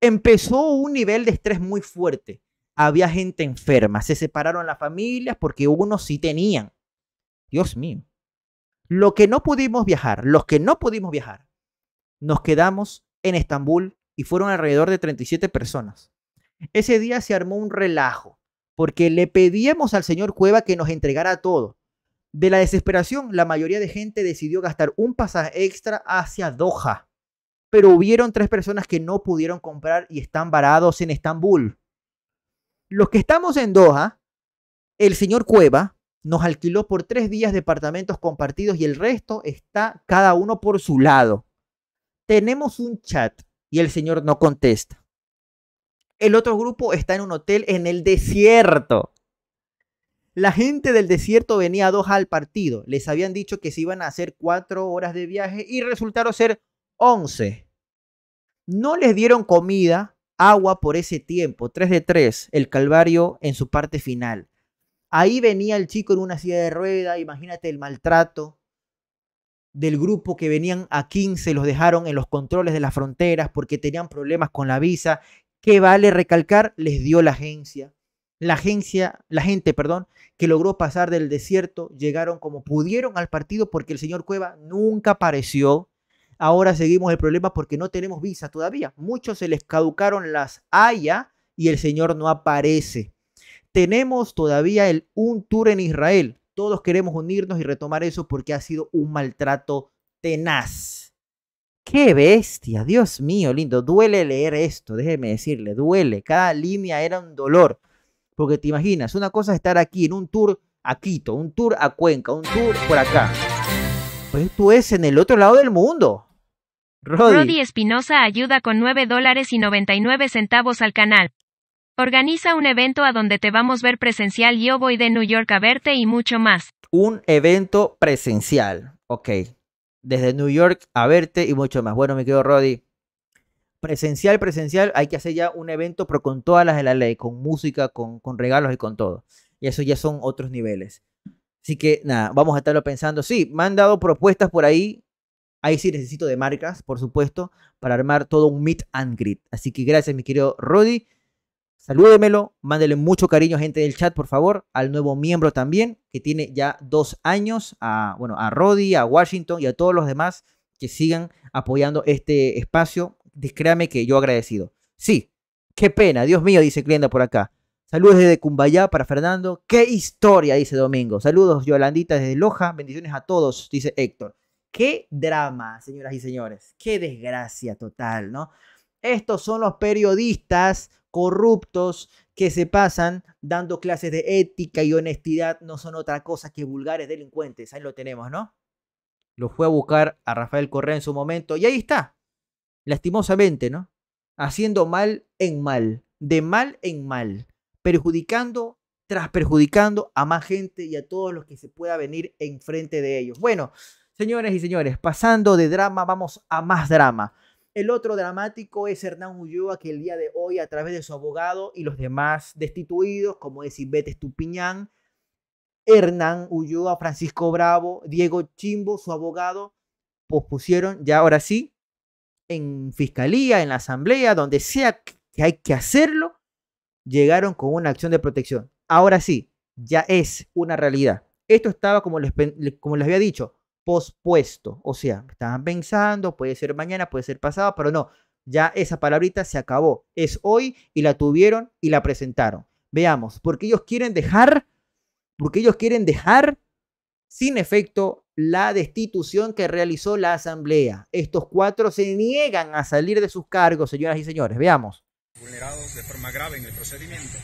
Empezó un nivel de estrés muy fuerte. Había gente enferma, se separaron las familias porque unos sí tenían. Dios mío. Los que no pudimos viajar, los que no pudimos viajar, nos quedamos en Estambul y fueron alrededor de 37 personas. Ese día se armó un relajo porque le pedíamos al señor Cueva que nos entregara todo. De la desesperación, la mayoría de gente decidió gastar un pasaje extra hacia Doha. Pero hubieron tres personas que no pudieron comprar y están varados en Estambul. Los que estamos en Doha, el señor Cueva nos alquiló por tres días departamentos compartidos y el resto está cada uno por su lado. Tenemos un chat y el señor no contesta. El otro grupo está en un hotel en el desierto. La gente del desierto venía a Doha al partido. Les habían dicho que se iban a hacer cuatro horas de viaje y resultaron ser once. No les dieron comida, agua por ese tiempo. Tres de tres, el Calvario en su parte final. Ahí venía el chico en una silla de rueda, imagínate el maltrato del grupo que venían a 15 los dejaron en los controles de las fronteras porque tenían problemas con la visa, ¿Qué vale recalcar, les dio la agencia. La agencia, la gente, perdón, que logró pasar del desierto, llegaron como pudieron al partido porque el señor Cueva nunca apareció. Ahora seguimos el problema porque no tenemos visa todavía. Muchos se les caducaron las haya y el señor no aparece. Tenemos todavía el un tour en Israel todos queremos unirnos y retomar eso porque ha sido un maltrato tenaz. Qué bestia, Dios mío, lindo. Duele leer esto, déjeme decirle, duele. Cada línea era un dolor. Porque te imaginas, una cosa es estar aquí en un tour a Quito, un tour a Cuenca, un tour por acá. Pues tú es en el otro lado del mundo. Rodi
Espinosa ayuda con 9 dólares y 99 centavos al canal. Organiza un evento a donde te vamos a ver presencial. Yo voy de New York a verte y mucho más.
Un evento presencial. Ok. Desde New York a verte y mucho más. Bueno, me quedo Roddy. Presencial, presencial. Hay que hacer ya un evento, pero con todas las de la ley, con música, con, con regalos y con todo. Y eso ya son otros niveles. Así que nada, vamos a estarlo pensando. Sí, me han dado propuestas por ahí. Ahí sí necesito de marcas, por supuesto, para armar todo un meet and greet. Así que gracias, mi querido Roddy. Salúdemelo, mándele mucho cariño, gente del chat, por favor, al nuevo miembro también, que tiene ya dos años, a, bueno, a Roddy, a Washington y a todos los demás que sigan apoyando este espacio. Créame que yo agradecido. Sí, qué pena, Dios mío, dice Clienda por acá. Saludos desde Cumbayá para Fernando. ¡Qué historia! Dice Domingo. Saludos, Yolandita, desde Loja. Bendiciones a todos, dice Héctor. ¡Qué drama, señoras y señores! ¡Qué desgracia total, ¿no? Estos son los periodistas corruptos que se pasan dando clases de ética y honestidad no son otra cosa que vulgares delincuentes. Ahí lo tenemos, ¿no? Lo fue a buscar a Rafael Correa en su momento y ahí está, lastimosamente, ¿no? Haciendo mal en mal, de mal en mal, perjudicando tras perjudicando a más gente y a todos los que se pueda venir enfrente de ellos. Bueno, señores y señores, pasando de drama, vamos a más drama. El otro dramático es Hernán Ulloa, que el día de hoy, a través de su abogado y los demás destituidos, como es Ibete Estupiñán, Hernán Ulloa, Francisco Bravo, Diego Chimbo, su abogado, pospusieron ya ahora sí en fiscalía, en la asamblea, donde sea que hay que hacerlo, llegaron con una acción de protección. Ahora sí, ya es una realidad. Esto estaba, como como les había dicho, pospuesto. O sea, estaban pensando, puede ser mañana, puede ser pasado, pero no. Ya esa palabrita se acabó. Es hoy y la tuvieron y la presentaron. Veamos, porque ellos quieren dejar, porque ellos quieren dejar sin efecto la destitución que realizó la Asamblea. Estos cuatro se niegan a salir de sus cargos, señoras y señores. Veamos.
Vulnerados de forma grave en el procedimiento.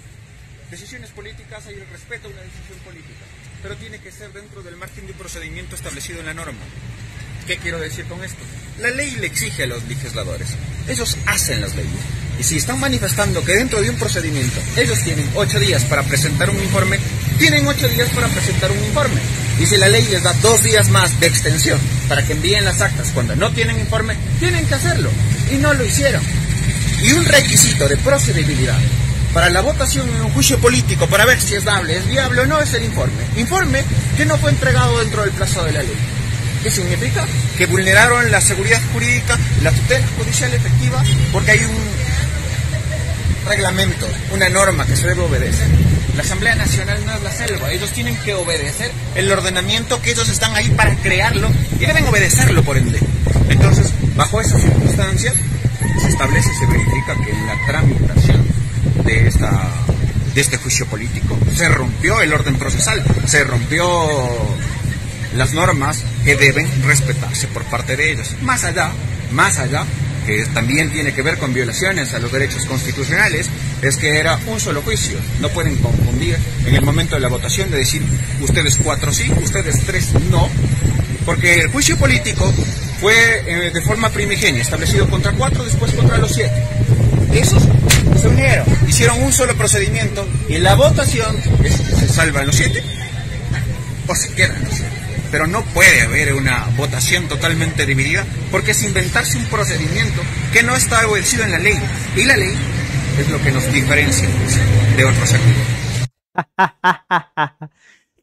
Decisiones políticas hay el respeto a una decisión política pero tiene que ser dentro del margen de procedimiento establecido en la norma. ¿Qué quiero decir con esto? La ley le exige a los legisladores. Ellos hacen las leyes. Y si están manifestando que dentro de un procedimiento ellos tienen ocho días para presentar un informe, tienen ocho días para presentar un informe. Y si la ley les da dos días más de extensión para que envíen las actas cuando no tienen informe, tienen que hacerlo. Y no lo hicieron. Y un requisito de procedibilidad para la votación en un juicio político para ver si es dable, es viable o no, es el informe. Informe que no fue entregado dentro del plazo de la ley. ¿Qué significa? Que vulneraron la seguridad jurídica, la tutela judicial efectiva, porque hay un reglamento, una norma que se debe obedecer. La Asamblea Nacional no es la selva, ellos tienen que obedecer el ordenamiento que ellos están ahí para crearlo y deben obedecerlo por ende. Entonces, bajo esas circunstancias, se establece, se verifica que la tramitación de, esta, de este juicio político. Se rompió el orden procesal, se rompió las normas que deben respetarse por parte de ellos. Más allá, más allá, que también tiene que ver con violaciones a los derechos constitucionales, es que era un solo juicio. No pueden confundir en el momento de la votación de decir ustedes cuatro sí, ustedes tres no, porque el juicio político fue eh, de forma primigenia, establecido contra cuatro, después contra los siete. Esos se unieron, hicieron un solo procedimiento y la votación se salvan los siete o se los siete. Pero no puede haber una votación totalmente dividida porque es inventarse un procedimiento que no está obedecido en la ley. Y la ley es lo que nos diferencia de otros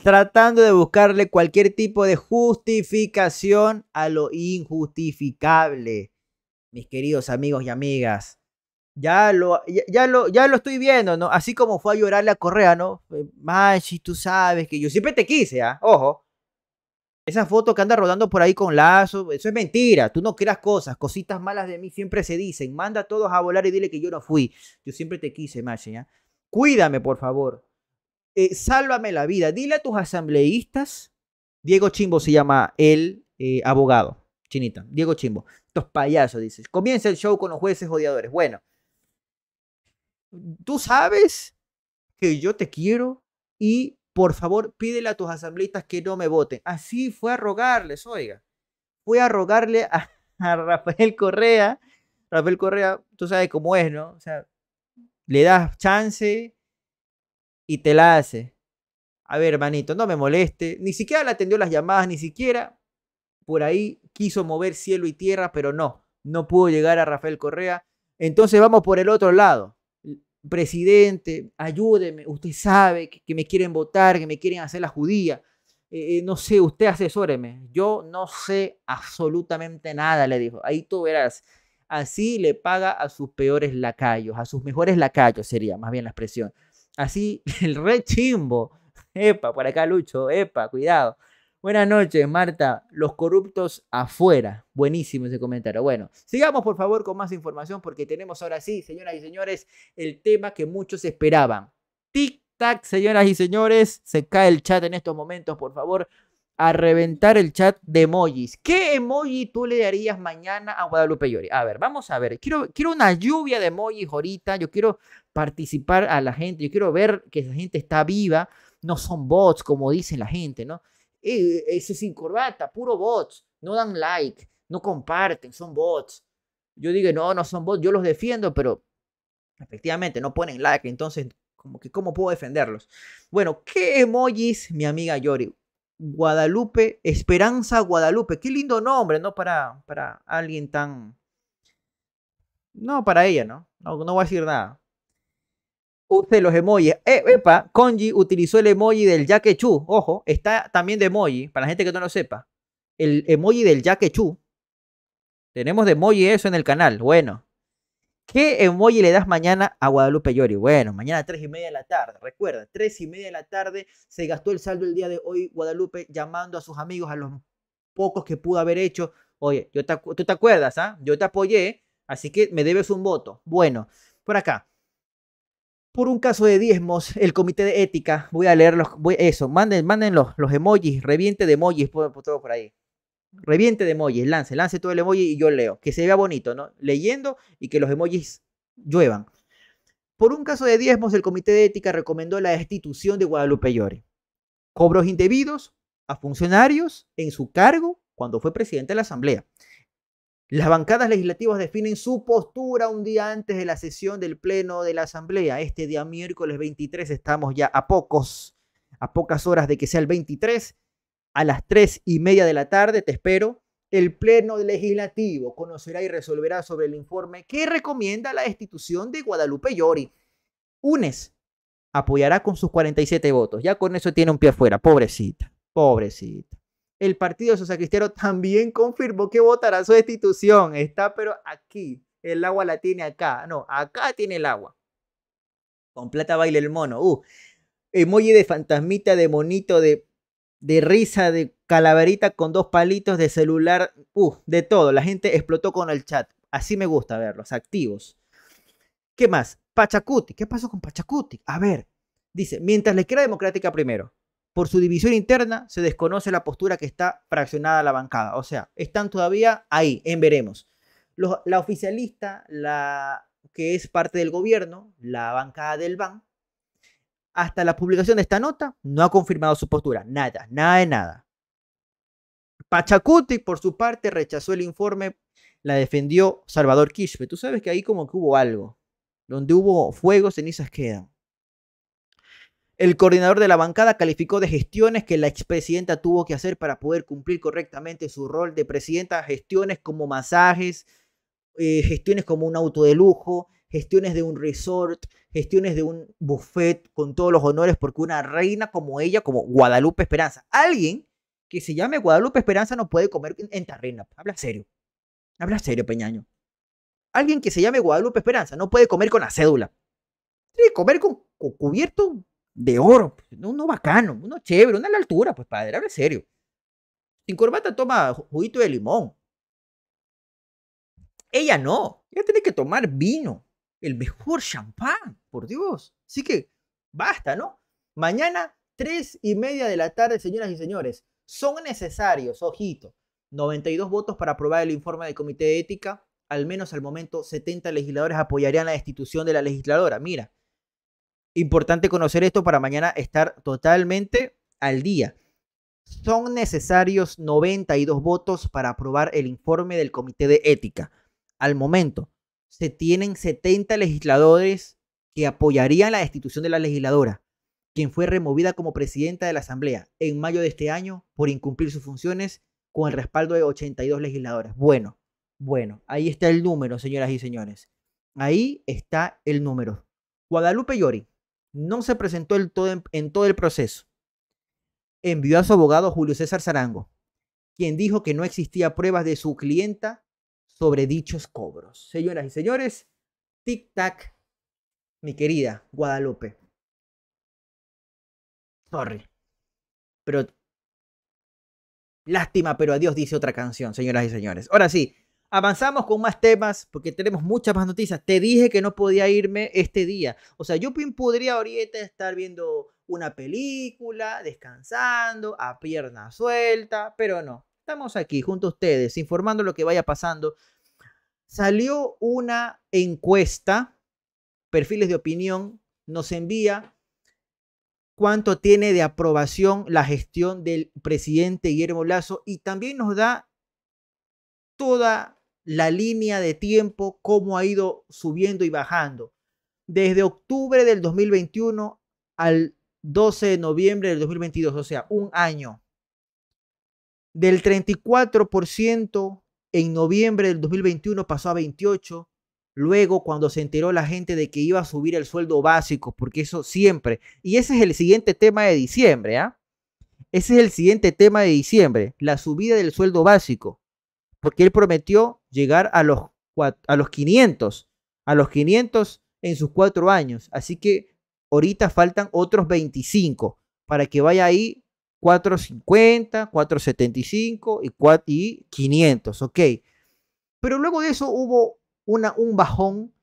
Tratando de buscarle cualquier tipo de justificación a lo injustificable. Mis queridos amigos y amigas, ya lo, ya, lo, ya lo estoy viendo, ¿no? Así como fue a llorar la Correa, ¿no? Manchi, tú sabes que yo siempre te quise, ¿ah? Ojo. Esa foto que anda rodando por ahí con lazo, eso es mentira. Tú no creas cosas, cositas malas de mí siempre se dicen. Manda a todos a volar y dile que yo no fui. Yo siempre te quise, Machi, ¿ah? Cuídame, por favor. Eh, sálvame la vida. Dile a tus asambleístas, Diego Chimbo se llama el eh, abogado, chinita, Diego Chimbo. Estos payasos, dices. Comienza el show con los jueces odiadores. Bueno, tú sabes que yo te quiero y por favor pídele a tus asambleístas que no me voten. Así fue a rogarles, oiga, fue a rogarle a, Rafael Correa. Rafael Correa, tú sabes cómo es, ¿no? O sea, le das chance y te la hace. A ver, hermanito, no me moleste. Ni siquiera le atendió las llamadas, ni siquiera por ahí quiso mover cielo y tierra, pero no, no pudo llegar a Rafael Correa. Entonces vamos por el otro lado presidente, ayúdeme, usted sabe que, me quieren votar, que me quieren hacer la judía. Eh, eh, no sé, usted asesóreme. Yo no sé absolutamente nada, le dijo. Ahí tú verás. Así le paga a sus peores lacayos, a sus mejores lacayos sería más bien la expresión. Así el re chimbo. Epa, por acá Lucho, epa, cuidado. Buenas noches, Marta. Los corruptos afuera. Buenísimo ese comentario. Bueno, sigamos por favor con más información porque tenemos ahora sí, señoras y señores, el tema que muchos esperaban. Tic-tac, señoras y señores. Se cae el chat en estos momentos, por favor. A reventar el chat de emojis. ¿Qué emoji tú le darías mañana a Guadalupe Llori? A ver, vamos a ver. Quiero, quiero una lluvia de emojis ahorita. Yo quiero participar a la gente. Yo quiero ver que la gente está viva. No son bots, como dicen la gente, ¿no? Eh, ese sin corbata, puro bots, no dan like, no comparten, son bots. Yo digo, no, no son bots, yo los defiendo, pero efectivamente no ponen like, entonces, como que, ¿cómo puedo defenderlos? Bueno, ¿qué emojis, mi amiga Yori? Guadalupe, Esperanza Guadalupe, qué lindo nombre, ¿no? Para, para alguien tan... No, para ella, ¿no? No, no voy a decir nada use los emojis. Eh, epa, Konji utilizó el emoji del chu Ojo, está también de emoji, para la gente que no lo sepa. El emoji del chu Tenemos de emoji eso en el canal. Bueno. ¿Qué emoji le das mañana a Guadalupe Yori? Bueno, mañana a 3 y media de la tarde. Recuerda, 3 y media de la tarde se gastó el saldo el día de hoy Guadalupe llamando a sus amigos, a los pocos que pudo haber hecho. Oye, tú te acuerdas, ¿ah? Yo te apoyé, así que me debes un voto. Bueno, por acá por un caso de diezmos, el comité de ética, voy a leer eso, manden, manden los, emojis, reviente de emojis, por ahí. Reviente de emojis, lance, lance todo el emoji y yo leo. Que se vea bonito, ¿no? Leyendo y que los emojis lluevan. Por un caso de diezmos, el comité de ética recomendó la destitución de Guadalupe Llore, Cobros indebidos a funcionarios en su cargo cuando fue presidente de la Asamblea. Las bancadas legislativas definen su postura un día antes de la sesión del Pleno de la Asamblea. Este día miércoles 23 estamos ya a pocos, a pocas horas de que sea el 23, a las 3 y media de la tarde, te espero. El Pleno Legislativo conocerá y resolverá sobre el informe que recomienda la destitución de Guadalupe Llori. UNES apoyará con sus 47 votos. Ya con eso tiene un pie afuera, pobrecita, pobrecita el Partido Sosa Cristiano también confirmó que votará su destitución. Está, pero aquí, el agua la tiene acá. No, acá tiene el agua. Con plata baila el mono. Uh, emoji de fantasmita, de monito, de, de risa, de calaverita con dos palitos, de celular. Uh, de todo. La gente explotó con el chat. Así me gusta verlos, activos. ¿Qué más? Pachacuti. ¿Qué pasó con Pachacuti? A ver, dice, mientras la izquierda democrática primero, por su división interna se desconoce la postura que está fraccionada la bancada. O sea, están todavía ahí, en veremos. la oficialista, la que es parte del gobierno, la bancada del BAN, hasta la publicación de esta nota no ha confirmado su postura. Nada, nada de nada. Pachacuti, por su parte, rechazó el informe, la defendió Salvador Quispe. Tú sabes que ahí como que hubo algo. Donde hubo fuego, cenizas quedan. El coordinador de la bancada calificó de gestiones que la expresidenta tuvo que hacer para poder cumplir correctamente su rol de presidenta, gestiones como masajes, eh, gestiones como un auto de lujo, gestiones de un resort, gestiones de un buffet con todos los honores, porque una reina como ella, como Guadalupe Esperanza, alguien que se llame Guadalupe Esperanza no puede comer en Tarrina. Habla serio. Habla serio, Peñaño. Alguien que se llame Guadalupe Esperanza no puede comer con la cédula. Tiene que comer con cubierto de oro, pues, uno bacano, uno chévere, una a la altura, pues padre, en serio. Sin corbata toma juguito de limón. Ella no, ella tiene que tomar vino, el mejor champán, por Dios. Así que basta, ¿no? Mañana, tres y media de la tarde, señoras y señores, son necesarios, ojito, 92 votos para aprobar el informe del Comité de Ética. Al menos al momento, 70 legisladores apoyarían la destitución de la legisladora. Mira, Importante conocer esto para mañana estar totalmente al día. Son necesarios 92 votos para aprobar el informe del Comité de Ética. Al momento, se tienen 70 legisladores que apoyarían la destitución de la legisladora, quien fue removida como presidenta de la Asamblea en mayo de este año por incumplir sus funciones con el respaldo de 82 legisladores. Bueno, bueno, ahí está el número, señoras y señores. Ahí está el número. Guadalupe Llori no se presentó en, todo el proceso. Envió a su abogado Julio César Zarango, quien dijo que no existía pruebas de su clienta sobre dichos cobros. Señoras y señores, tic-tac, mi querida Guadalupe. Sorry. Pero. Lástima, pero adiós, dice otra canción, señoras y señores. Ahora sí, Avanzamos con más temas porque tenemos muchas más noticias. Te dije que no podía irme este día. O sea, yo podría ahorita estar viendo una película, descansando, a pierna suelta, pero no. Estamos aquí junto a ustedes, informando lo que vaya pasando. Salió una encuesta, perfiles de opinión, nos envía cuánto tiene de aprobación la gestión del presidente Guillermo Lazo y también nos da toda la línea de tiempo, cómo ha ido subiendo y bajando. Desde octubre del 2021 al 12 de noviembre del 2022, o sea, un año. Del 34% en noviembre del 2021 pasó a 28%. Luego, cuando se enteró la gente de que iba a subir el sueldo básico, porque eso siempre. Y ese es el siguiente tema de diciembre, ¿ah? Ese es el siguiente tema de diciembre, la subida del sueldo básico porque él prometió llegar a los, a los 500, a los 500 en sus cuatro años. Así que ahorita faltan otros 25 para que vaya ahí 450, 475 y, 500, ¿ok? Pero luego de eso hubo un bajón.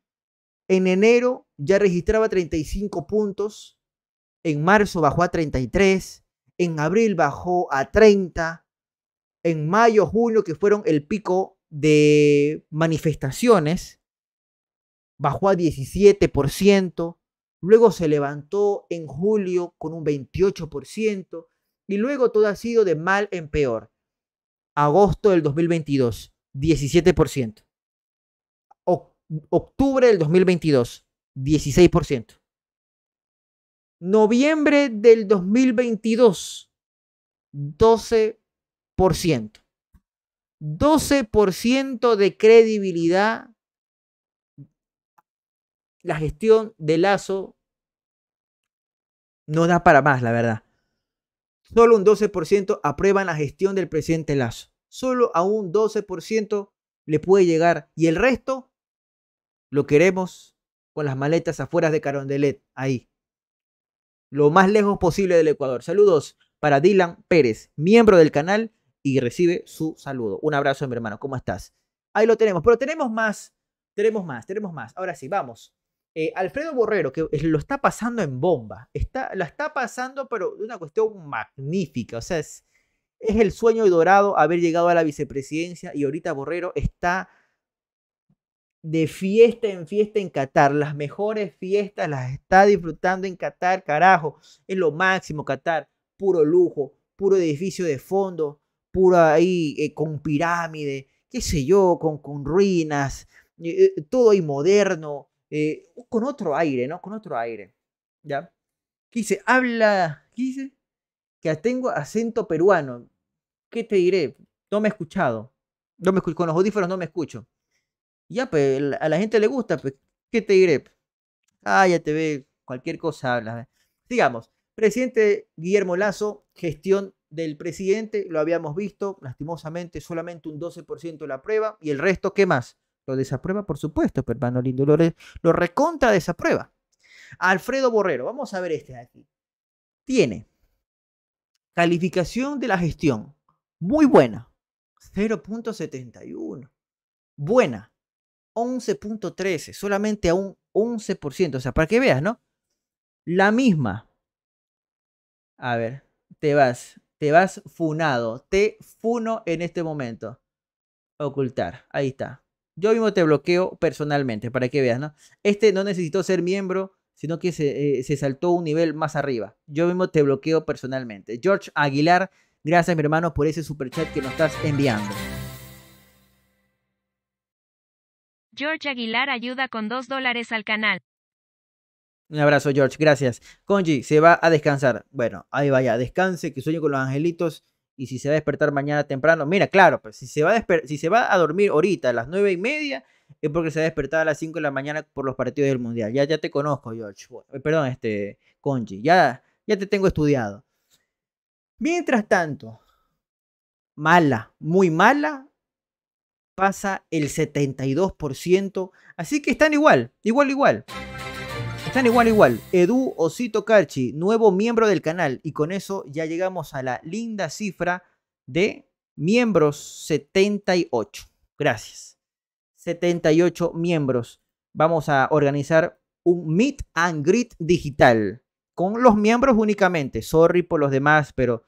En enero ya registraba 35 puntos, en marzo bajó a 33, en abril bajó a 30, en mayo, junio, que fueron el pico de manifestaciones, bajó a 17%, luego se levantó en julio con un 28% y luego todo ha sido de mal en peor. Agosto del 2022, 17%. Octubre del 2022, 16%. Noviembre del 2022, 12%. 12% de credibilidad la gestión de Lazo no da para más, la verdad. Solo un 12% aprueban la gestión del presidente Lazo. Solo a un 12% le puede llegar. Y el resto lo queremos con las maletas afuera de Carondelet, ahí. Lo más lejos posible del Ecuador. Saludos para Dylan Pérez, miembro del canal y recibe su saludo. Un abrazo, mi hermano. ¿Cómo estás? Ahí lo tenemos, pero tenemos más. Tenemos más, tenemos más. Ahora sí, vamos. Eh, Alfredo Borrero, que lo está pasando en bomba. Está, lo está pasando, pero de una cuestión magnífica. O sea, es, es el sueño dorado haber llegado a la vicepresidencia y ahorita Borrero está de fiesta en fiesta en Qatar. Las mejores fiestas las está disfrutando en Qatar, carajo. Es lo máximo Qatar. Puro lujo, puro edificio de fondo, pura ahí, eh, con pirámide, qué sé yo, con, ruinas, eh, eh, todo ahí moderno, con otro aire, ¿no? Con otro aire, ¿ya? Quise, dice? Habla, quise, Que tengo acento peruano. ¿Qué te diré? No me he escuchado. No me con los audífonos no me escucho. Ya, pues, a la gente le gusta, pues, ¿qué te diré? Ah, ya te ve, cualquier cosa habla. Digamos, presidente Guillermo Lazo, gestión del presidente, lo habíamos visto, lastimosamente, solamente un 12% la prueba y el resto, ¿qué más? Lo desaprueba, por supuesto, hermano lindo, lo, lo recontra desaprueba. Alfredo Borrero, vamos a ver este de aquí. Tiene calificación de la gestión muy buena, 0.71. Buena, 11.13, solamente a un 11%. O sea, para que veas, ¿no? La misma. A ver, te vas te vas funado. Te funo en este momento. Ocultar. Ahí está. Yo mismo te bloqueo personalmente para que veas, ¿no? Este no necesitó ser miembro, sino que se, eh, saltó un nivel más arriba. Yo mismo te bloqueo personalmente. George Aguilar, gracias mi hermano por ese super chat que nos estás enviando.
George Aguilar ayuda con dos dólares al canal.
Un abrazo, George. Gracias. Conji, se va a descansar. Bueno, ahí vaya, descanse, que sueño con los angelitos. Y si se va a despertar mañana temprano, mira, claro, pues, si se va a, si se va a dormir ahorita a las nueve y media, es porque se va a despertar a las 5 de la mañana por los partidos del Mundial. Ya, ya te conozco, George. Eh, perdón, este, Conji. Ya, ya te tengo estudiado. Mientras tanto, mala, muy mala, pasa el 72%. Así que están igual, igual, igual igual, igual. Edu Osito Carchi, nuevo miembro del canal. Y con eso ya llegamos a la linda cifra de miembros 78. Gracias. 78 miembros. Vamos a organizar un meet and greet digital. Con los miembros únicamente. Sorry por los demás, pero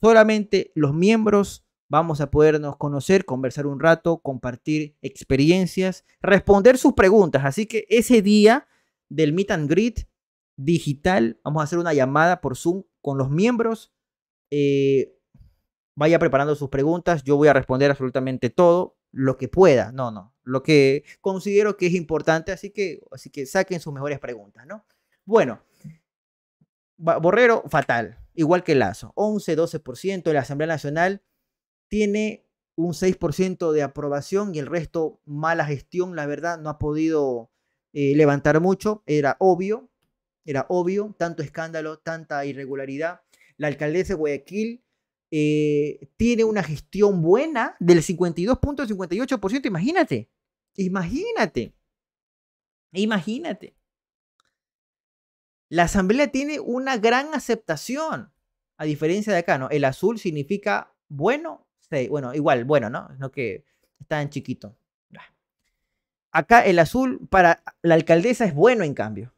solamente los miembros vamos a podernos conocer, conversar un rato, compartir experiencias, responder sus preguntas. Así que ese día del Meet and Greet digital. Vamos a hacer una llamada por Zoom con los miembros. Eh, vaya preparando sus preguntas. Yo voy a responder absolutamente todo lo que pueda. No, no. Lo que considero que es importante. Así que, así que saquen sus mejores preguntas, ¿no? Bueno. Borrero, fatal. Igual que Lazo. 11-12%. de La Asamblea Nacional tiene un 6% de aprobación y el resto mala gestión. La verdad, no ha podido eh, levantar mucho, era obvio, era obvio, tanto escándalo, tanta irregularidad. La alcaldesa de Guayaquil eh, tiene una gestión buena del 52.58%, imagínate, imagínate, imagínate. La asamblea tiene una gran aceptación, a diferencia de acá, ¿no? El azul significa bueno, bueno, igual, bueno, ¿no? No que está en chiquito. Acá el azul para la alcaldesa es bueno en cambio.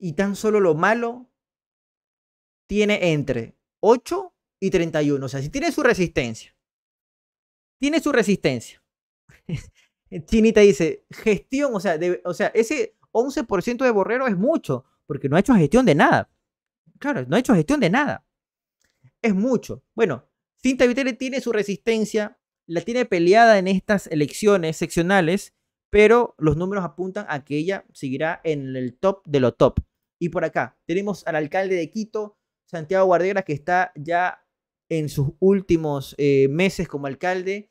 Y tan solo lo malo tiene entre
8 y 31. O sea, si tiene su resistencia. Tiene su resistencia. Chinita dice, gestión, o sea, o sea ese 11% de borrero es mucho, porque no ha hecho gestión de nada. Claro, no ha hecho gestión de nada. Es mucho. Bueno, Cinta Vitele tiene su resistencia, la tiene peleada en estas elecciones seccionales, pero los números apuntan a que ella seguirá en el top de lo top. Y por acá tenemos al alcalde de Quito, Santiago Guardera, que está ya en sus últimos eh, meses como alcalde.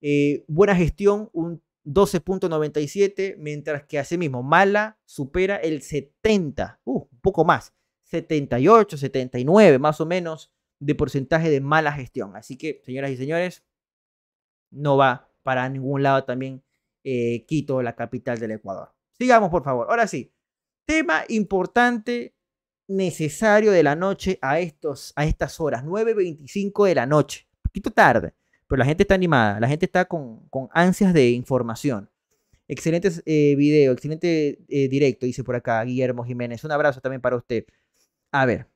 Eh, buena gestión, un 12.97, mientras que mismo Mala supera el 70, uh, un poco más, 78, 79 más o menos de porcentaje de mala gestión. Así que, señoras y señores, no va para ningún lado también eh, Quito, la capital del Ecuador. Sigamos, por favor. Ahora sí, tema importante, necesario de la noche a, estos, a estas horas, 9.25 de la noche. Un poquito tarde, pero la gente está animada, la gente está con, ansias de información. Excelente eh, video, excelente eh, directo, dice por acá Guillermo Jiménez. Un abrazo también para usted. A ver,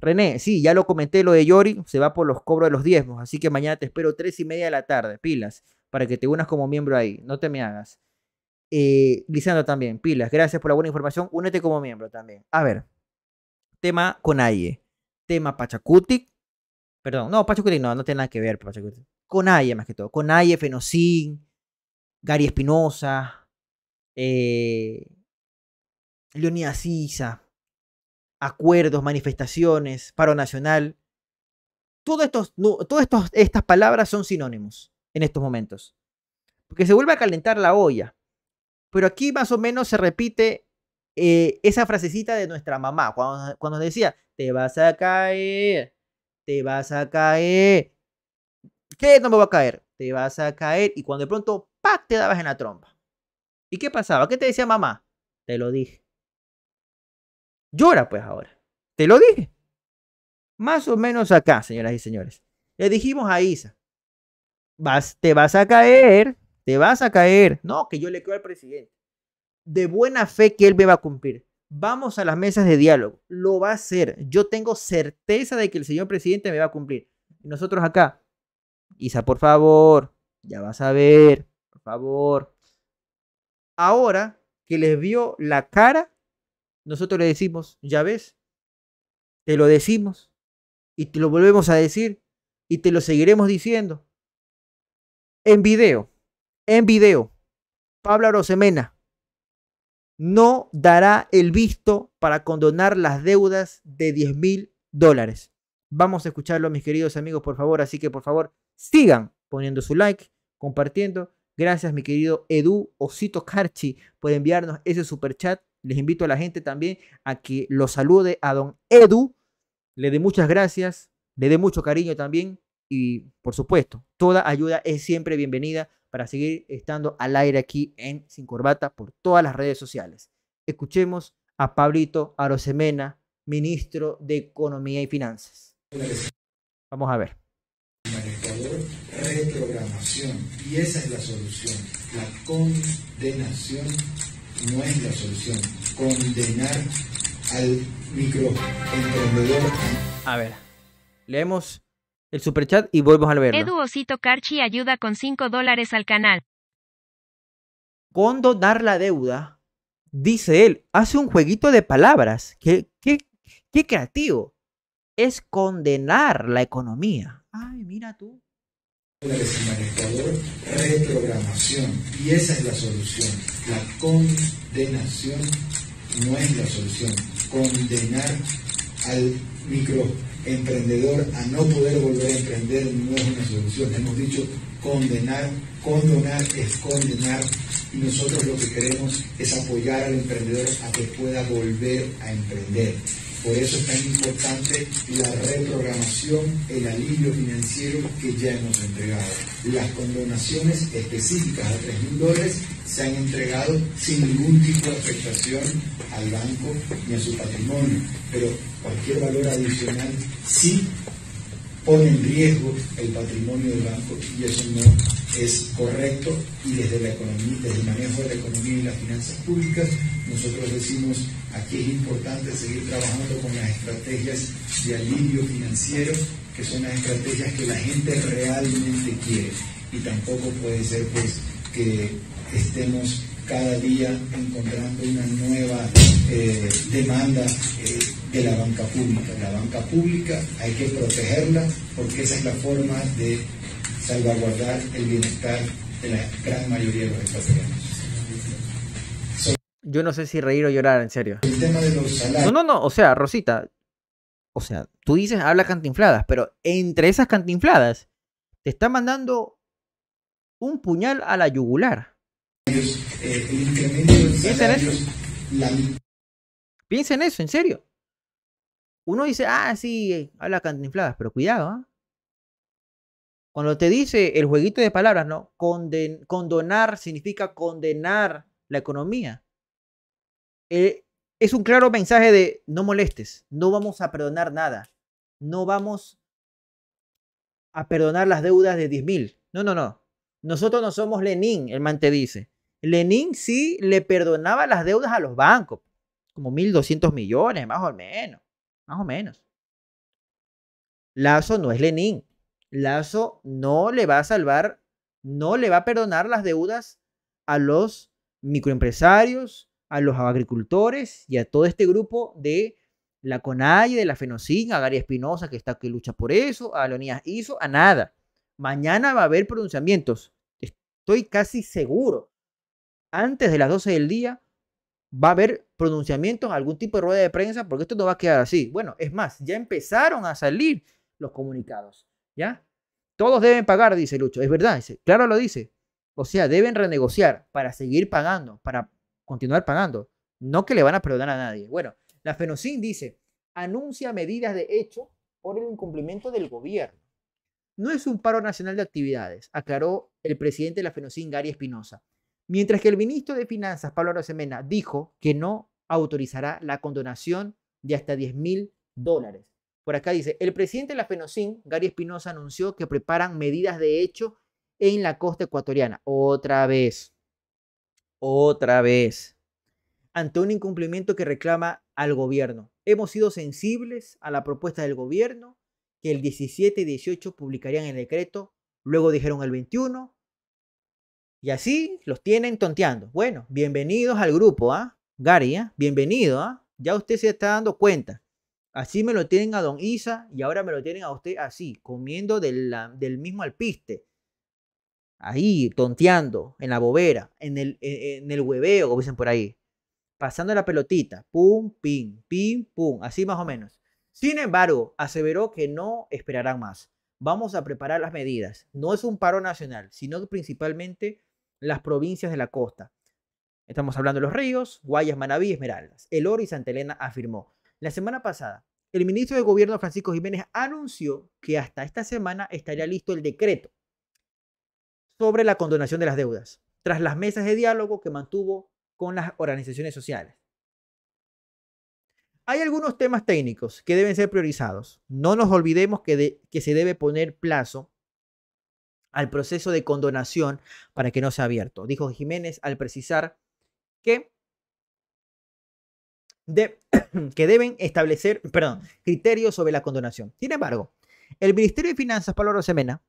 René, sí, ya lo comenté lo de Yori, se va por los cobros de los diezmos, así que mañana te espero tres y media de la tarde, pilas, para que te unas como miembro ahí, no te me hagas. Eh, Lisandro también, pilas, gracias por la buena información, únete como miembro también. A ver, tema Aye, tema Pachacutic, perdón, no, Pachacutic no, no tiene nada que ver, con Aye más que todo, con Aye, Fenosín, Gary Espinosa, eh, Leonidas Sisa, acuerdos, manifestaciones, paro nacional. Todas estas palabras son sinónimos en estos momentos. Porque se vuelve a calentar la olla. Pero aquí más o menos se repite eh, esa frasecita de nuestra mamá, cuando, cuando decía, te vas a caer, te vas a caer. ¿Qué no me va a caer? Te vas a caer. Y cuando de pronto, ¡pac! te dabas en la trompa. ¿Y qué pasaba? ¿Qué te decía mamá? Te lo dije. Llora pues ahora. Te lo dije. Más o menos acá, señoras y señores. Le dijimos a Isa, vas, te vas a caer, te vas a caer. No, que yo le creo al presidente. De buena fe que él me va a cumplir. Vamos a las mesas de diálogo. Lo va a hacer. Yo tengo certeza de que el señor presidente me va a cumplir. Nosotros acá. Isa, por favor. Ya vas a ver. Por favor. Ahora que les vio la cara nosotros le decimos, ya ves, te lo decimos y te lo volvemos a decir y te lo seguiremos diciendo. En video, en video, Pablo Rosemena no dará el visto para condonar las deudas de 10 mil dólares. Vamos a escucharlo, mis queridos amigos, por favor. Así que, por favor, sigan poniendo su like, compartiendo. Gracias, mi querido Edu Osito Carchi, por enviarnos ese super chat les invito a la gente también a que lo salude a don Edu, le dé muchas gracias, le dé mucho cariño también y por supuesto, toda ayuda es siempre bienvenida para seguir estando al aire aquí en Sin Corbata por todas las redes sociales. Escuchemos a Pablito Arosemena, ministro de Economía y Finanzas.
Vamos a ver.
y esa es la solución, la condenación no es la solución. Condenar al microemprendedor. A ver,
leemos el superchat y volvemos al ver Edu
Osito Carchi ayuda con 5 dólares al canal.
Condonar la deuda, dice él, hace un jueguito de palabras. Qué, qué, qué creativo. Es condenar la economía. Ay, mira tú dólares
reprogramación. Y esa es la solución. La condenación no es la solución. Condenar al microemprendedor a no poder volver a emprender no es una solución. Hemos dicho condenar, condonar es condenar y nosotros lo que queremos es apoyar al emprendedor a que pueda volver a emprender. Por eso es tan importante la reprogramación, el alivio financiero que ya hemos entregado. Las condonaciones específicas a 3 mil dólares se han entregado sin ningún tipo de afectación al banco ni a su patrimonio, pero cualquier valor adicional sí pone en riesgo el patrimonio del banco y eso no es correcto y desde, la economía, desde el manejo de la economía y las finanzas públicas nosotros decimos aquí es importante seguir trabajando con las estrategias de alivio financiero que son las estrategias que la gente realmente quiere y tampoco puede ser pues que estemos cada día encontrando una nueva eh, demanda eh, de la banca pública. La banca pública hay que protegerla porque esa es la forma de salvaguardar el bienestar de la gran mayoría de los españoles.
Yo no sé si reír o llorar, en serio. No, no, no, o sea, Rosita, o sea, tú dices habla cantinfladas, pero entre esas cantinfladas te está mandando un puñal a la yugular. Piensen Piensa en eso, en serio. Uno dice, ah, sí, eh, habla cantinfladas, pero cuidado. ¿ah?". Cuando te dice el jueguito de palabras, ¿no? condonar significa condenar la economía. Eh, es un claro mensaje de no molestes, no vamos a perdonar nada, no vamos a perdonar las deudas de diez mil. No, no, no. Nosotros no somos Lenin, el man te dice. Lenin sí le perdonaba las deudas a los bancos, como 1.200 millones, más o menos, más o menos. Lazo no es Lenin. Lazo no le va a salvar, no le va a perdonar las deudas a los microempresarios, a los agricultores y a todo este grupo de la CONAI, de la FENOCIN, a Gary Espinosa que está que lucha por eso, a Leonidas Iso, a nada. Mañana va a haber pronunciamientos. Estoy casi seguro. Antes de las 12 del día va a haber pronunciamientos, algún tipo de rueda de prensa, porque esto no va a quedar así. Bueno, es más, ya empezaron a salir los comunicados. ¿Ya? Todos deben pagar, dice Lucho. Es verdad, dice. Claro lo dice. O sea, deben renegociar para seguir pagando, para continuar pagando. No que le van a perdonar a nadie. Bueno, la FENOCIN dice, anuncia medidas de hecho por el incumplimiento del gobierno no es un paro nacional de actividades, aclaró el presidente de la FENOCIN, Gary Espinosa. Mientras que el ministro de Finanzas, Pablo Aracemena, dijo que no autorizará la condonación de hasta 10 mil dólares. Por acá dice, el presidente de la FENOCIN, Gary Espinosa, anunció que preparan medidas de hecho en la costa ecuatoriana. Otra vez, otra vez, ante un incumplimiento que reclama al gobierno. Hemos sido sensibles a la propuesta del gobierno que el 17 y 18 publicarían el decreto, luego dijeron el 21, y así los tienen tonteando. Bueno, bienvenidos al grupo, ¿ah? Garia, Gary, ¿ah? bienvenido, ¿ah? Ya usted se está dando cuenta. Así me lo tienen a don Isa y ahora me lo tienen a usted así, comiendo del, del mismo alpiste. Ahí, tonteando, en la bobera, en el, e, en el hueveo, como dicen por ahí. Pasando la pelotita, pum, pim, pim, pum, así más o menos. Sin embargo, aseveró que no esperarán más. Vamos a preparar las medidas. No es un paro nacional, sino principalmente las provincias de la costa. Estamos hablando de los ríos, Guayas, Manabí, Esmeraldas. El Oro y Santa Elena afirmó. La semana pasada, el ministro de Gobierno Francisco Jiménez anunció que hasta esta semana estaría listo el decreto sobre la condonación de las deudas, tras las mesas de diálogo que mantuvo con las organizaciones sociales. Hay algunos temas técnicos que deben ser priorizados. No nos olvidemos que, se debe poner plazo al proceso de condonación para que no sea abierto, dijo Jiménez al precisar que, que deben establecer criterios sobre la condonación. Sin embargo, el Ministerio de Finanzas, Pablo Rosemena,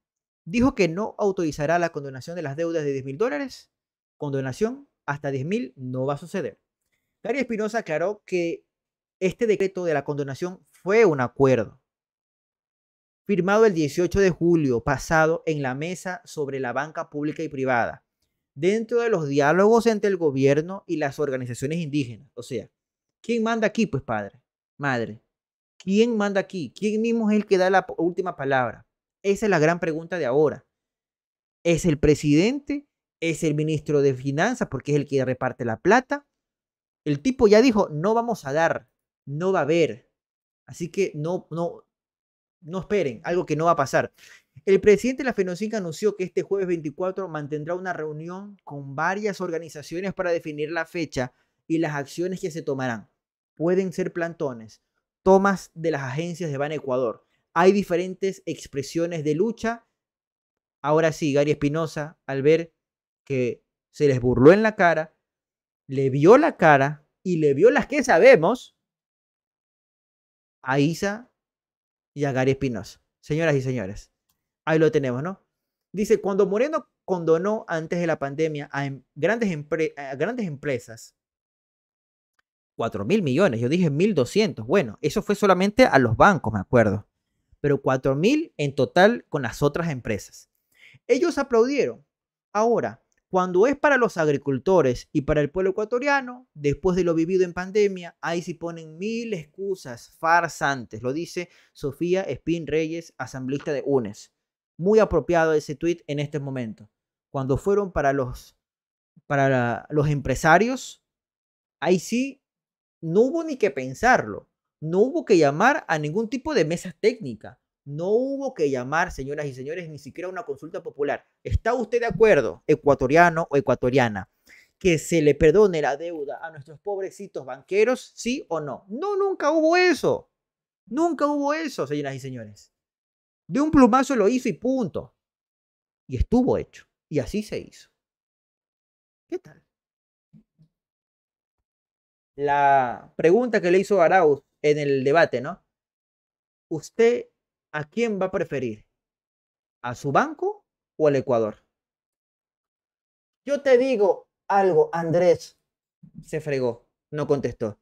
dijo que no autorizará la condonación de las deudas de 10 mil dólares. Condonación hasta 10 mil no va a suceder. Gary Espinosa aclaró que este decreto de la condonación fue un acuerdo firmado el 18 de julio pasado en la mesa sobre la banca pública y privada, dentro de los diálogos entre el gobierno y las organizaciones indígenas. O sea, ¿quién manda aquí? Pues padre, madre. ¿Quién manda aquí? ¿Quién mismo es el que da la última palabra? Esa es la gran pregunta de ahora. ¿Es el presidente? ¿Es el ministro de Finanzas porque es el que reparte la plata? El tipo ya dijo, no vamos a dar, no va a haber. Así que no, no, no esperen, algo que no va a pasar. El presidente de la FENOCINCA anunció que este jueves 24 mantendrá una reunión con varias organizaciones para definir la fecha y las acciones que se tomarán. Pueden ser plantones, tomas de las agencias de Ban Ecuador. Hay diferentes expresiones de lucha. Ahora sí, Gary Espinosa, al ver que se les burló en la cara, le vio la cara y le vio las que sabemos, a Isa y a Gary Espinosa. Señoras y señores, ahí lo tenemos, ¿no? Dice, cuando Moreno condonó antes de la pandemia a, em-, grandes, grandes empresas 4 mil millones, yo dije 1.200, bueno, eso fue solamente a los bancos, me acuerdo, pero 4 mil en total con las otras empresas. Ellos aplaudieron. Ahora, cuando es para los agricultores y para el pueblo ecuatoriano, después de lo vivido en pandemia, ahí sí ponen mil excusas farsantes, lo dice Sofía Espín Reyes, asambleísta de UNES. Muy apropiado ese tuit en este momento. Cuando fueron para los, para los empresarios, ahí sí no hubo ni que pensarlo, no hubo que llamar a ningún tipo de mesa técnica, no hubo que llamar, señoras y señores, ni siquiera una consulta popular. ¿Está usted de acuerdo, ecuatoriano o ecuatoriana, que se le perdone la deuda a nuestros pobrecitos banqueros, sí o no? No, nunca hubo eso. Nunca hubo eso, señoras y señores. De un plumazo lo hizo y punto. Y estuvo hecho. Y así se hizo. ¿Qué tal? La pregunta que le hizo Arauz en el debate, ¿no? ¿Usted ¿a quién va a preferir? ¿A su banco o al Ecuador? Yo te digo algo, Andrés. Se fregó, no contestó.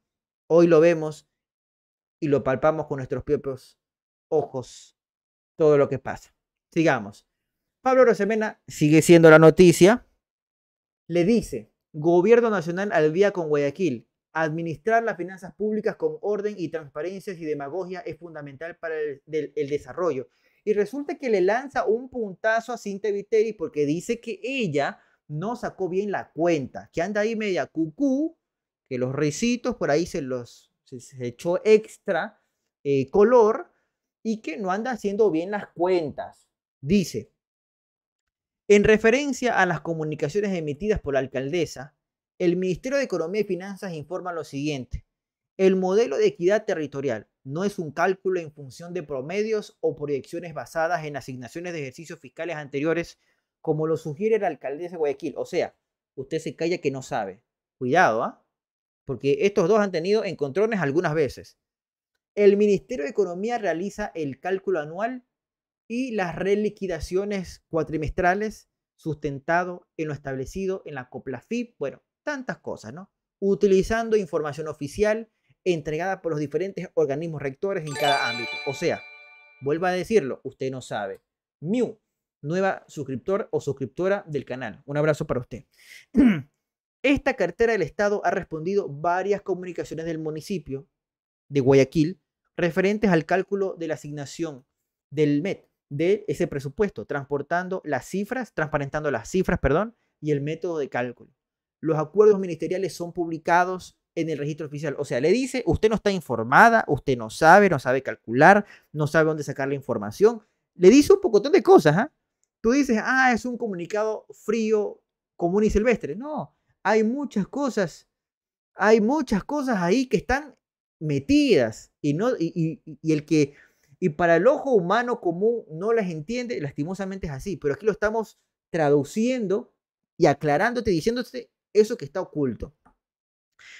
Hoy lo vemos y lo palpamos con nuestros propios ojos todo lo que pasa. Sigamos. Pablo Rosemena sigue siendo la noticia. Le dice, gobierno nacional al día con Guayaquil. Administrar las finanzas públicas con orden y transparencia y demagogia es fundamental para el, desarrollo. Y resulta que le lanza un puntazo a Cinta Viteri porque dice que ella no sacó bien la cuenta, que anda ahí media cucú, que los recitos por ahí se los echó extra eh, color y que no anda haciendo bien las cuentas. Dice, en referencia a las comunicaciones emitidas por la alcaldesa, el Ministerio de Economía y Finanzas informa lo siguiente. El modelo de equidad territorial no es un cálculo en función de promedios o proyecciones basadas en asignaciones de ejercicios fiscales anteriores, como lo sugiere el alcaldesa de Guayaquil. O sea, usted se calla que no sabe. Cuidado, ¿ah? Porque estos dos han tenido encontrones algunas veces. El Ministerio de Economía realiza el cálculo anual y las reliquidaciones cuatrimestrales sustentado en lo establecido en la COPLAFIP, bueno, tantas cosas, ¿no? Utilizando información oficial entregada por los diferentes organismos rectores en cada ámbito. O sea, vuelvo a decirlo, usted no sabe. Mew, nueva suscriptor o suscriptora del canal. Un abrazo para usted. Esta cartera del Estado ha respondido varias comunicaciones del municipio de Guayaquil referentes al cálculo de la asignación del MET, de ese presupuesto, transportando las cifras, transparentando las cifras, perdón, y el método de cálculo los acuerdos ministeriales son publicados en el registro oficial. O sea, le dice, usted no está informada, usted no sabe, no sabe calcular, no sabe dónde sacar la información. Le dice un pocotón de cosas. ¿ah? Tú dices, ah, es un comunicado frío, común y silvestre. No, hay muchas cosas, hay muchas cosas ahí que están metidas y, no, y el que... Y para el ojo humano común no las entiende, lastimosamente es así, pero aquí lo estamos traduciendo y aclarándote, diciéndote eso que está oculto.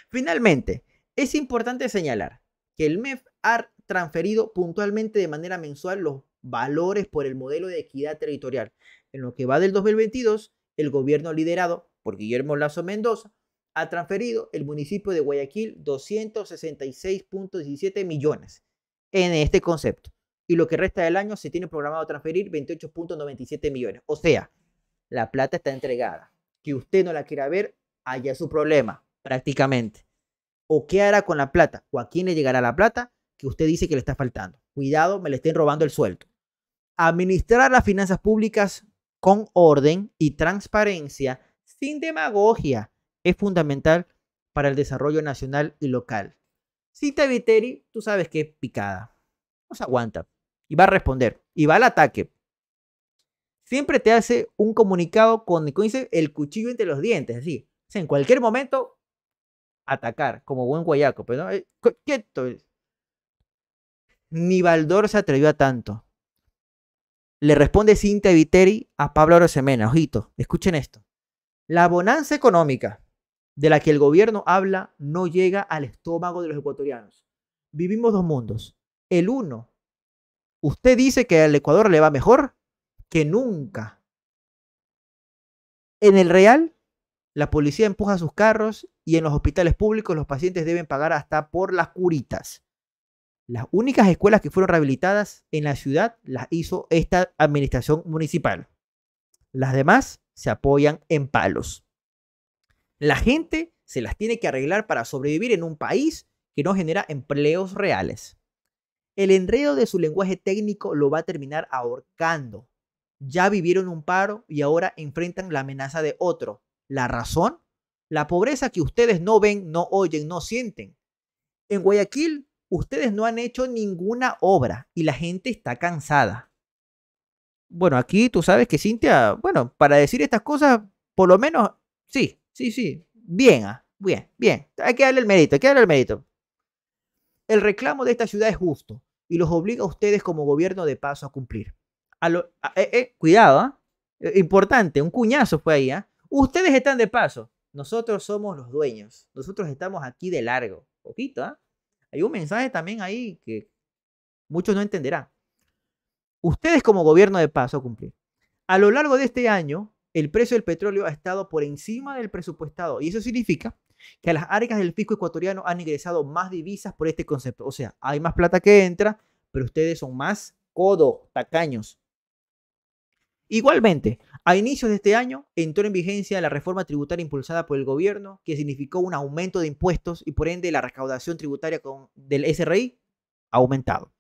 Finalmente, es importante señalar que el MEF ha transferido puntualmente de manera mensual los valores por el modelo de equidad territorial. En lo que va del 2022, el gobierno liderado por Guillermo Lazo Mendoza ha transferido el municipio de Guayaquil 266.17 millones en este concepto. Y lo que resta del año se tiene programado transferir 28.97 millones. O sea, la plata está entregada. Que usted no la quiera ver allá es su problema, prácticamente. ¿O qué hará con la plata? ¿O a quién le llegará la plata que usted dice que le está faltando? Cuidado, me le estén robando el sueldo. Administrar las finanzas públicas con orden y transparencia, sin demagogia, es fundamental para el desarrollo nacional y local. Cita Viteri, tú sabes que es picada. No se aguanta. Y va a responder. Y va al ataque. Siempre te hace un comunicado con, con el cuchillo entre los dientes. Así, en cualquier momento, atacar, como buen guayaco, pero Ni Baldor se atrevió a tanto. Le responde Cinta Viteri a Pablo Semena. Ojito, escuchen esto. La bonanza económica de la que el gobierno habla no llega al estómago de los ecuatorianos. Vivimos dos mundos. El uno, usted dice que al Ecuador le va mejor que nunca. En el real la policía empuja sus carros y en los hospitales públicos los pacientes deben pagar hasta por las curitas. Las únicas escuelas que fueron rehabilitadas en la ciudad las hizo esta administración municipal. Las demás se apoyan en palos. La gente se las tiene que arreglar para sobrevivir en un país que no genera empleos reales. El enredo de su lenguaje técnico lo va a terminar ahorcando. Ya vivieron un paro y ahora enfrentan la amenaza de otro. ¿La razón? La pobreza que ustedes no ven, no oyen, no sienten. En Guayaquil, ustedes no han hecho ninguna obra y la gente está cansada. Bueno, aquí tú sabes que Cintia, bueno, para decir estas cosas, por lo menos, sí, sí, sí, bien, ah, bien, bien. Hay que darle el mérito, hay que darle el mérito. El reclamo de esta ciudad es justo y los obliga a ustedes como gobierno de paso a cumplir. A eh, eh, cuidado, ah, eh, importante, un cuñazo fue ahí, ¿ah? Ustedes están de paso. Nosotros somos los dueños. Nosotros estamos aquí de largo. Poquito, ¿ah? Hay un mensaje también ahí que muchos no entenderán. Ustedes como gobierno de paso cumplir. A lo largo de este año, el precio del petróleo ha estado por encima del presupuestado y eso significa que a las arcas del fisco ecuatoriano han ingresado más divisas por este concepto. O sea, hay más plata que entra, pero ustedes son más codo tacaños. Igualmente, a inicios de este año entró en vigencia la reforma tributaria impulsada por el gobierno, que significó un aumento de impuestos y por ende la recaudación tributaria del SRI aumentado.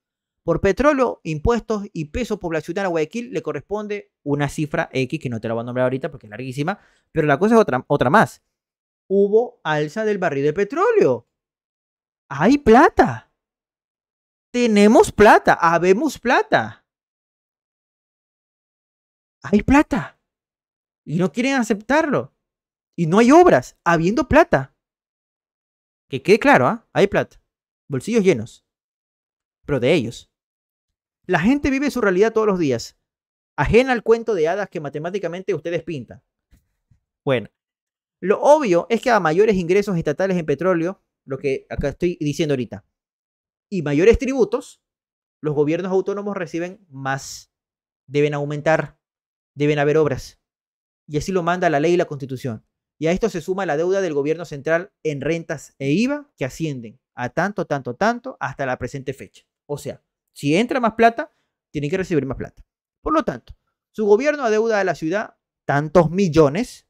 Por petróleo, impuestos y peso poblacional a Guayaquil le corresponde una cifra X, que no te la voy a nombrar ahorita porque es larguísima, pero la cosa es otra, otra más. Hubo alza del barril de petróleo. Hay plata. Tenemos plata, habemos plata. Hay plata y no quieren aceptarlo. Y no hay obras, habiendo plata. Que quede claro, ¿ah? Hay plata. Bolsillos llenos. Pero de ellos. La gente vive su realidad todos los días, ajena al cuento de hadas que matemáticamente ustedes pintan. Bueno, lo obvio es que a mayores ingresos estatales en petróleo, lo que acá estoy diciendo ahorita, y mayores tributos, los gobiernos autónomos reciben más, deben aumentar, deben haber obras y así lo manda la ley y la constitución. Y a esto se suma la deuda del gobierno central en rentas e IVA que ascienden a tanto, tanto, tanto hasta la presente fecha. O sea, si entra más plata, tiene que recibir más plata. Por lo tanto, su gobierno adeuda a la ciudad tantos millones.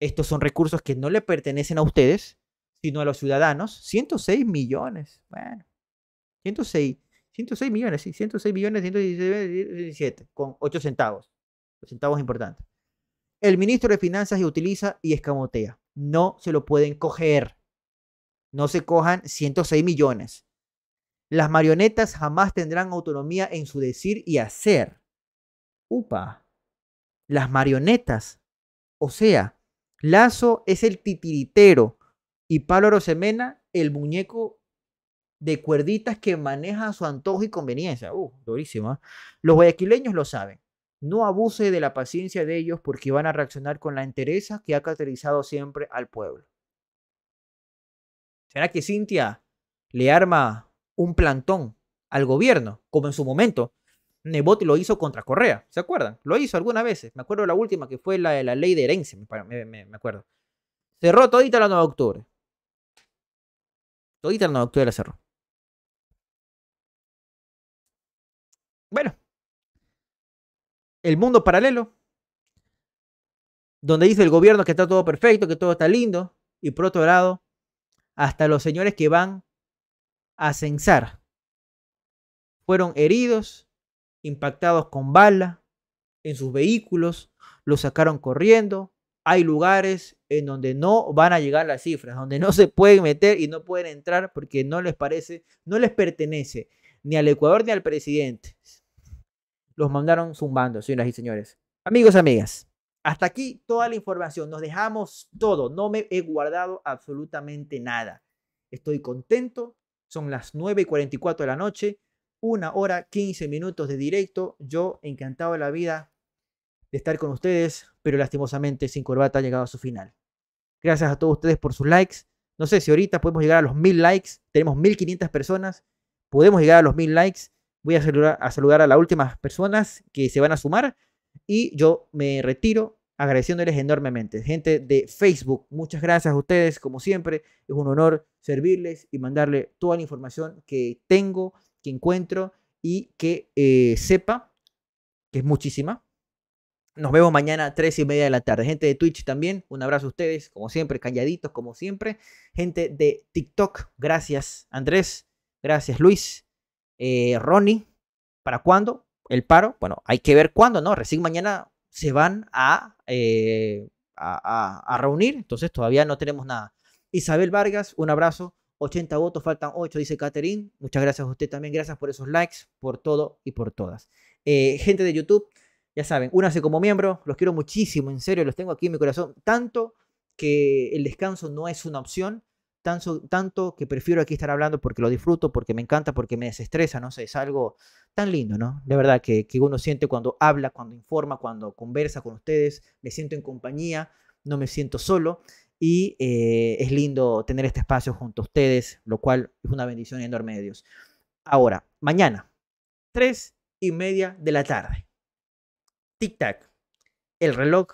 Estos son recursos que no le pertenecen a ustedes, sino a los ciudadanos. 106 millones. Bueno, 106, 106 millones, sí, 106 millones, 117, con 8 centavos. Los centavos importantes el ministro de Finanzas se utiliza y escamotea. No se lo pueden coger. No se cojan 106 millones. Las marionetas jamás tendrán autonomía en su decir y hacer. Upa. Las marionetas. O sea, Lazo es el titiritero y Pablo Rosemena el muñeco de cuerditas que maneja a su antojo y conveniencia. Uh, durísimo. ¿ah? Los guayaquileños lo saben. No abuse de la paciencia de ellos porque van a reaccionar con la entereza que ha caracterizado siempre al pueblo. ¿Será que Cintia le arma un plantón al gobierno, como en su momento Nebot lo hizo contra Correa? ¿Se acuerdan? Lo hizo algunas veces. Me acuerdo la última que fue la de la ley de herencia, me, me acuerdo. Cerró todita la 9 de octubre. Todita la 9 de octubre la cerró. Bueno, el mundo paralelo, donde dice el gobierno que está todo perfecto, que todo está lindo, y por otro lado, hasta los señores que van a censar fueron heridos, impactados con bala en sus vehículos, los sacaron corriendo. Hay lugares en donde no van a llegar las cifras, donde no se pueden meter y no pueden entrar porque no les parece, no les pertenece ni al Ecuador ni al presidente los mandaron zumbando, señoras y señores. Amigos, amigas, hasta aquí toda la información. Nos dejamos todo. No me he guardado absolutamente nada. Estoy contento. Son las 9 y 44 de la noche. Una hora, 15 minutos de directo. Yo encantado de la vida de estar con ustedes, pero lastimosamente sin corbata ha llegado a su final. Gracias a todos ustedes por sus likes. No sé si ahorita podemos llegar a los mil likes. Tenemos 1500 personas. Podemos llegar a los mil likes voy a saludar, a las últimas personas que se van a sumar y yo me retiro agradeciéndoles enormemente. Gente de Facebook, muchas gracias a ustedes, como siempre, es un honor servirles y mandarle toda la información que tengo, que encuentro y que eh, sepa, que es muchísima. Nos vemos mañana a 3 y media de la tarde. Gente de Twitch también, un abrazo a ustedes, como siempre, calladitos, como siempre. Gente de TikTok, gracias Andrés, gracias Luis. Eh, Ronnie, ¿para cuándo el paro? Bueno, hay que ver cuándo, ¿no? Recién mañana se van a, eh, reunir, entonces todavía no tenemos nada. Isabel Vargas, un abrazo. 80 votos, faltan 8, dice Catherine. Muchas gracias a usted también. Gracias por esos likes, por todo y por todas. Eh, gente de YouTube, ya saben, únase como miembro. Los quiero muchísimo, en serio, los tengo aquí en mi corazón. Tanto que el descanso no es una opción tanto, que prefiero aquí estar hablando porque lo disfruto, porque me encanta, porque me desestresa, no sé, es algo tan lindo, ¿no? De verdad que, uno siente cuando habla, cuando informa, cuando conversa con ustedes, me siento en compañía, no me siento solo y eh, es lindo tener este espacio junto a ustedes, lo cual es una bendición enorme de Dios. Ahora, mañana, 3 y media de la tarde. Tic-tac. El reloj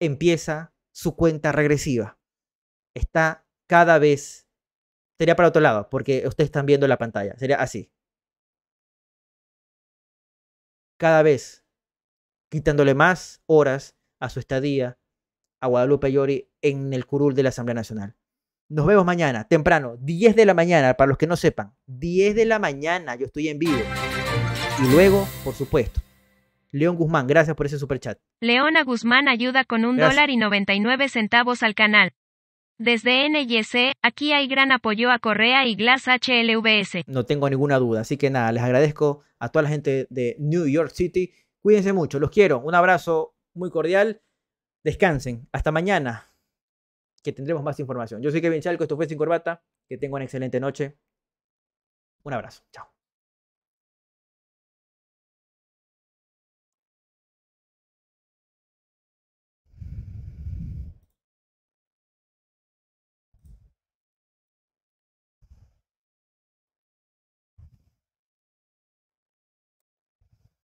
empieza su cuenta regresiva. Está cada vez. Sería para otro lado, porque ustedes están viendo la pantalla. Sería así. Cada vez quitándole más horas a su estadía a Guadalupe Yori en el curul de la Asamblea Nacional. Nos vemos mañana, temprano, 10 de la mañana, para los que no sepan. 10 de la mañana, yo estoy en vivo. Y luego, por supuesto, León Guzmán, gracias por ese superchat.
Leona Guzmán ayuda con un dólar y 99 centavos al canal. Desde NYC, aquí hay gran apoyo a Correa y Glass HLVS.
No tengo ninguna duda, así que nada, les agradezco a toda la gente de New York City. Cuídense mucho, los quiero. Un abrazo muy cordial. Descansen. Hasta mañana, que tendremos más información. Yo soy Kevin Chalco, esto fue Sin Corbata. Que tengan una excelente noche.
Un abrazo. Chao.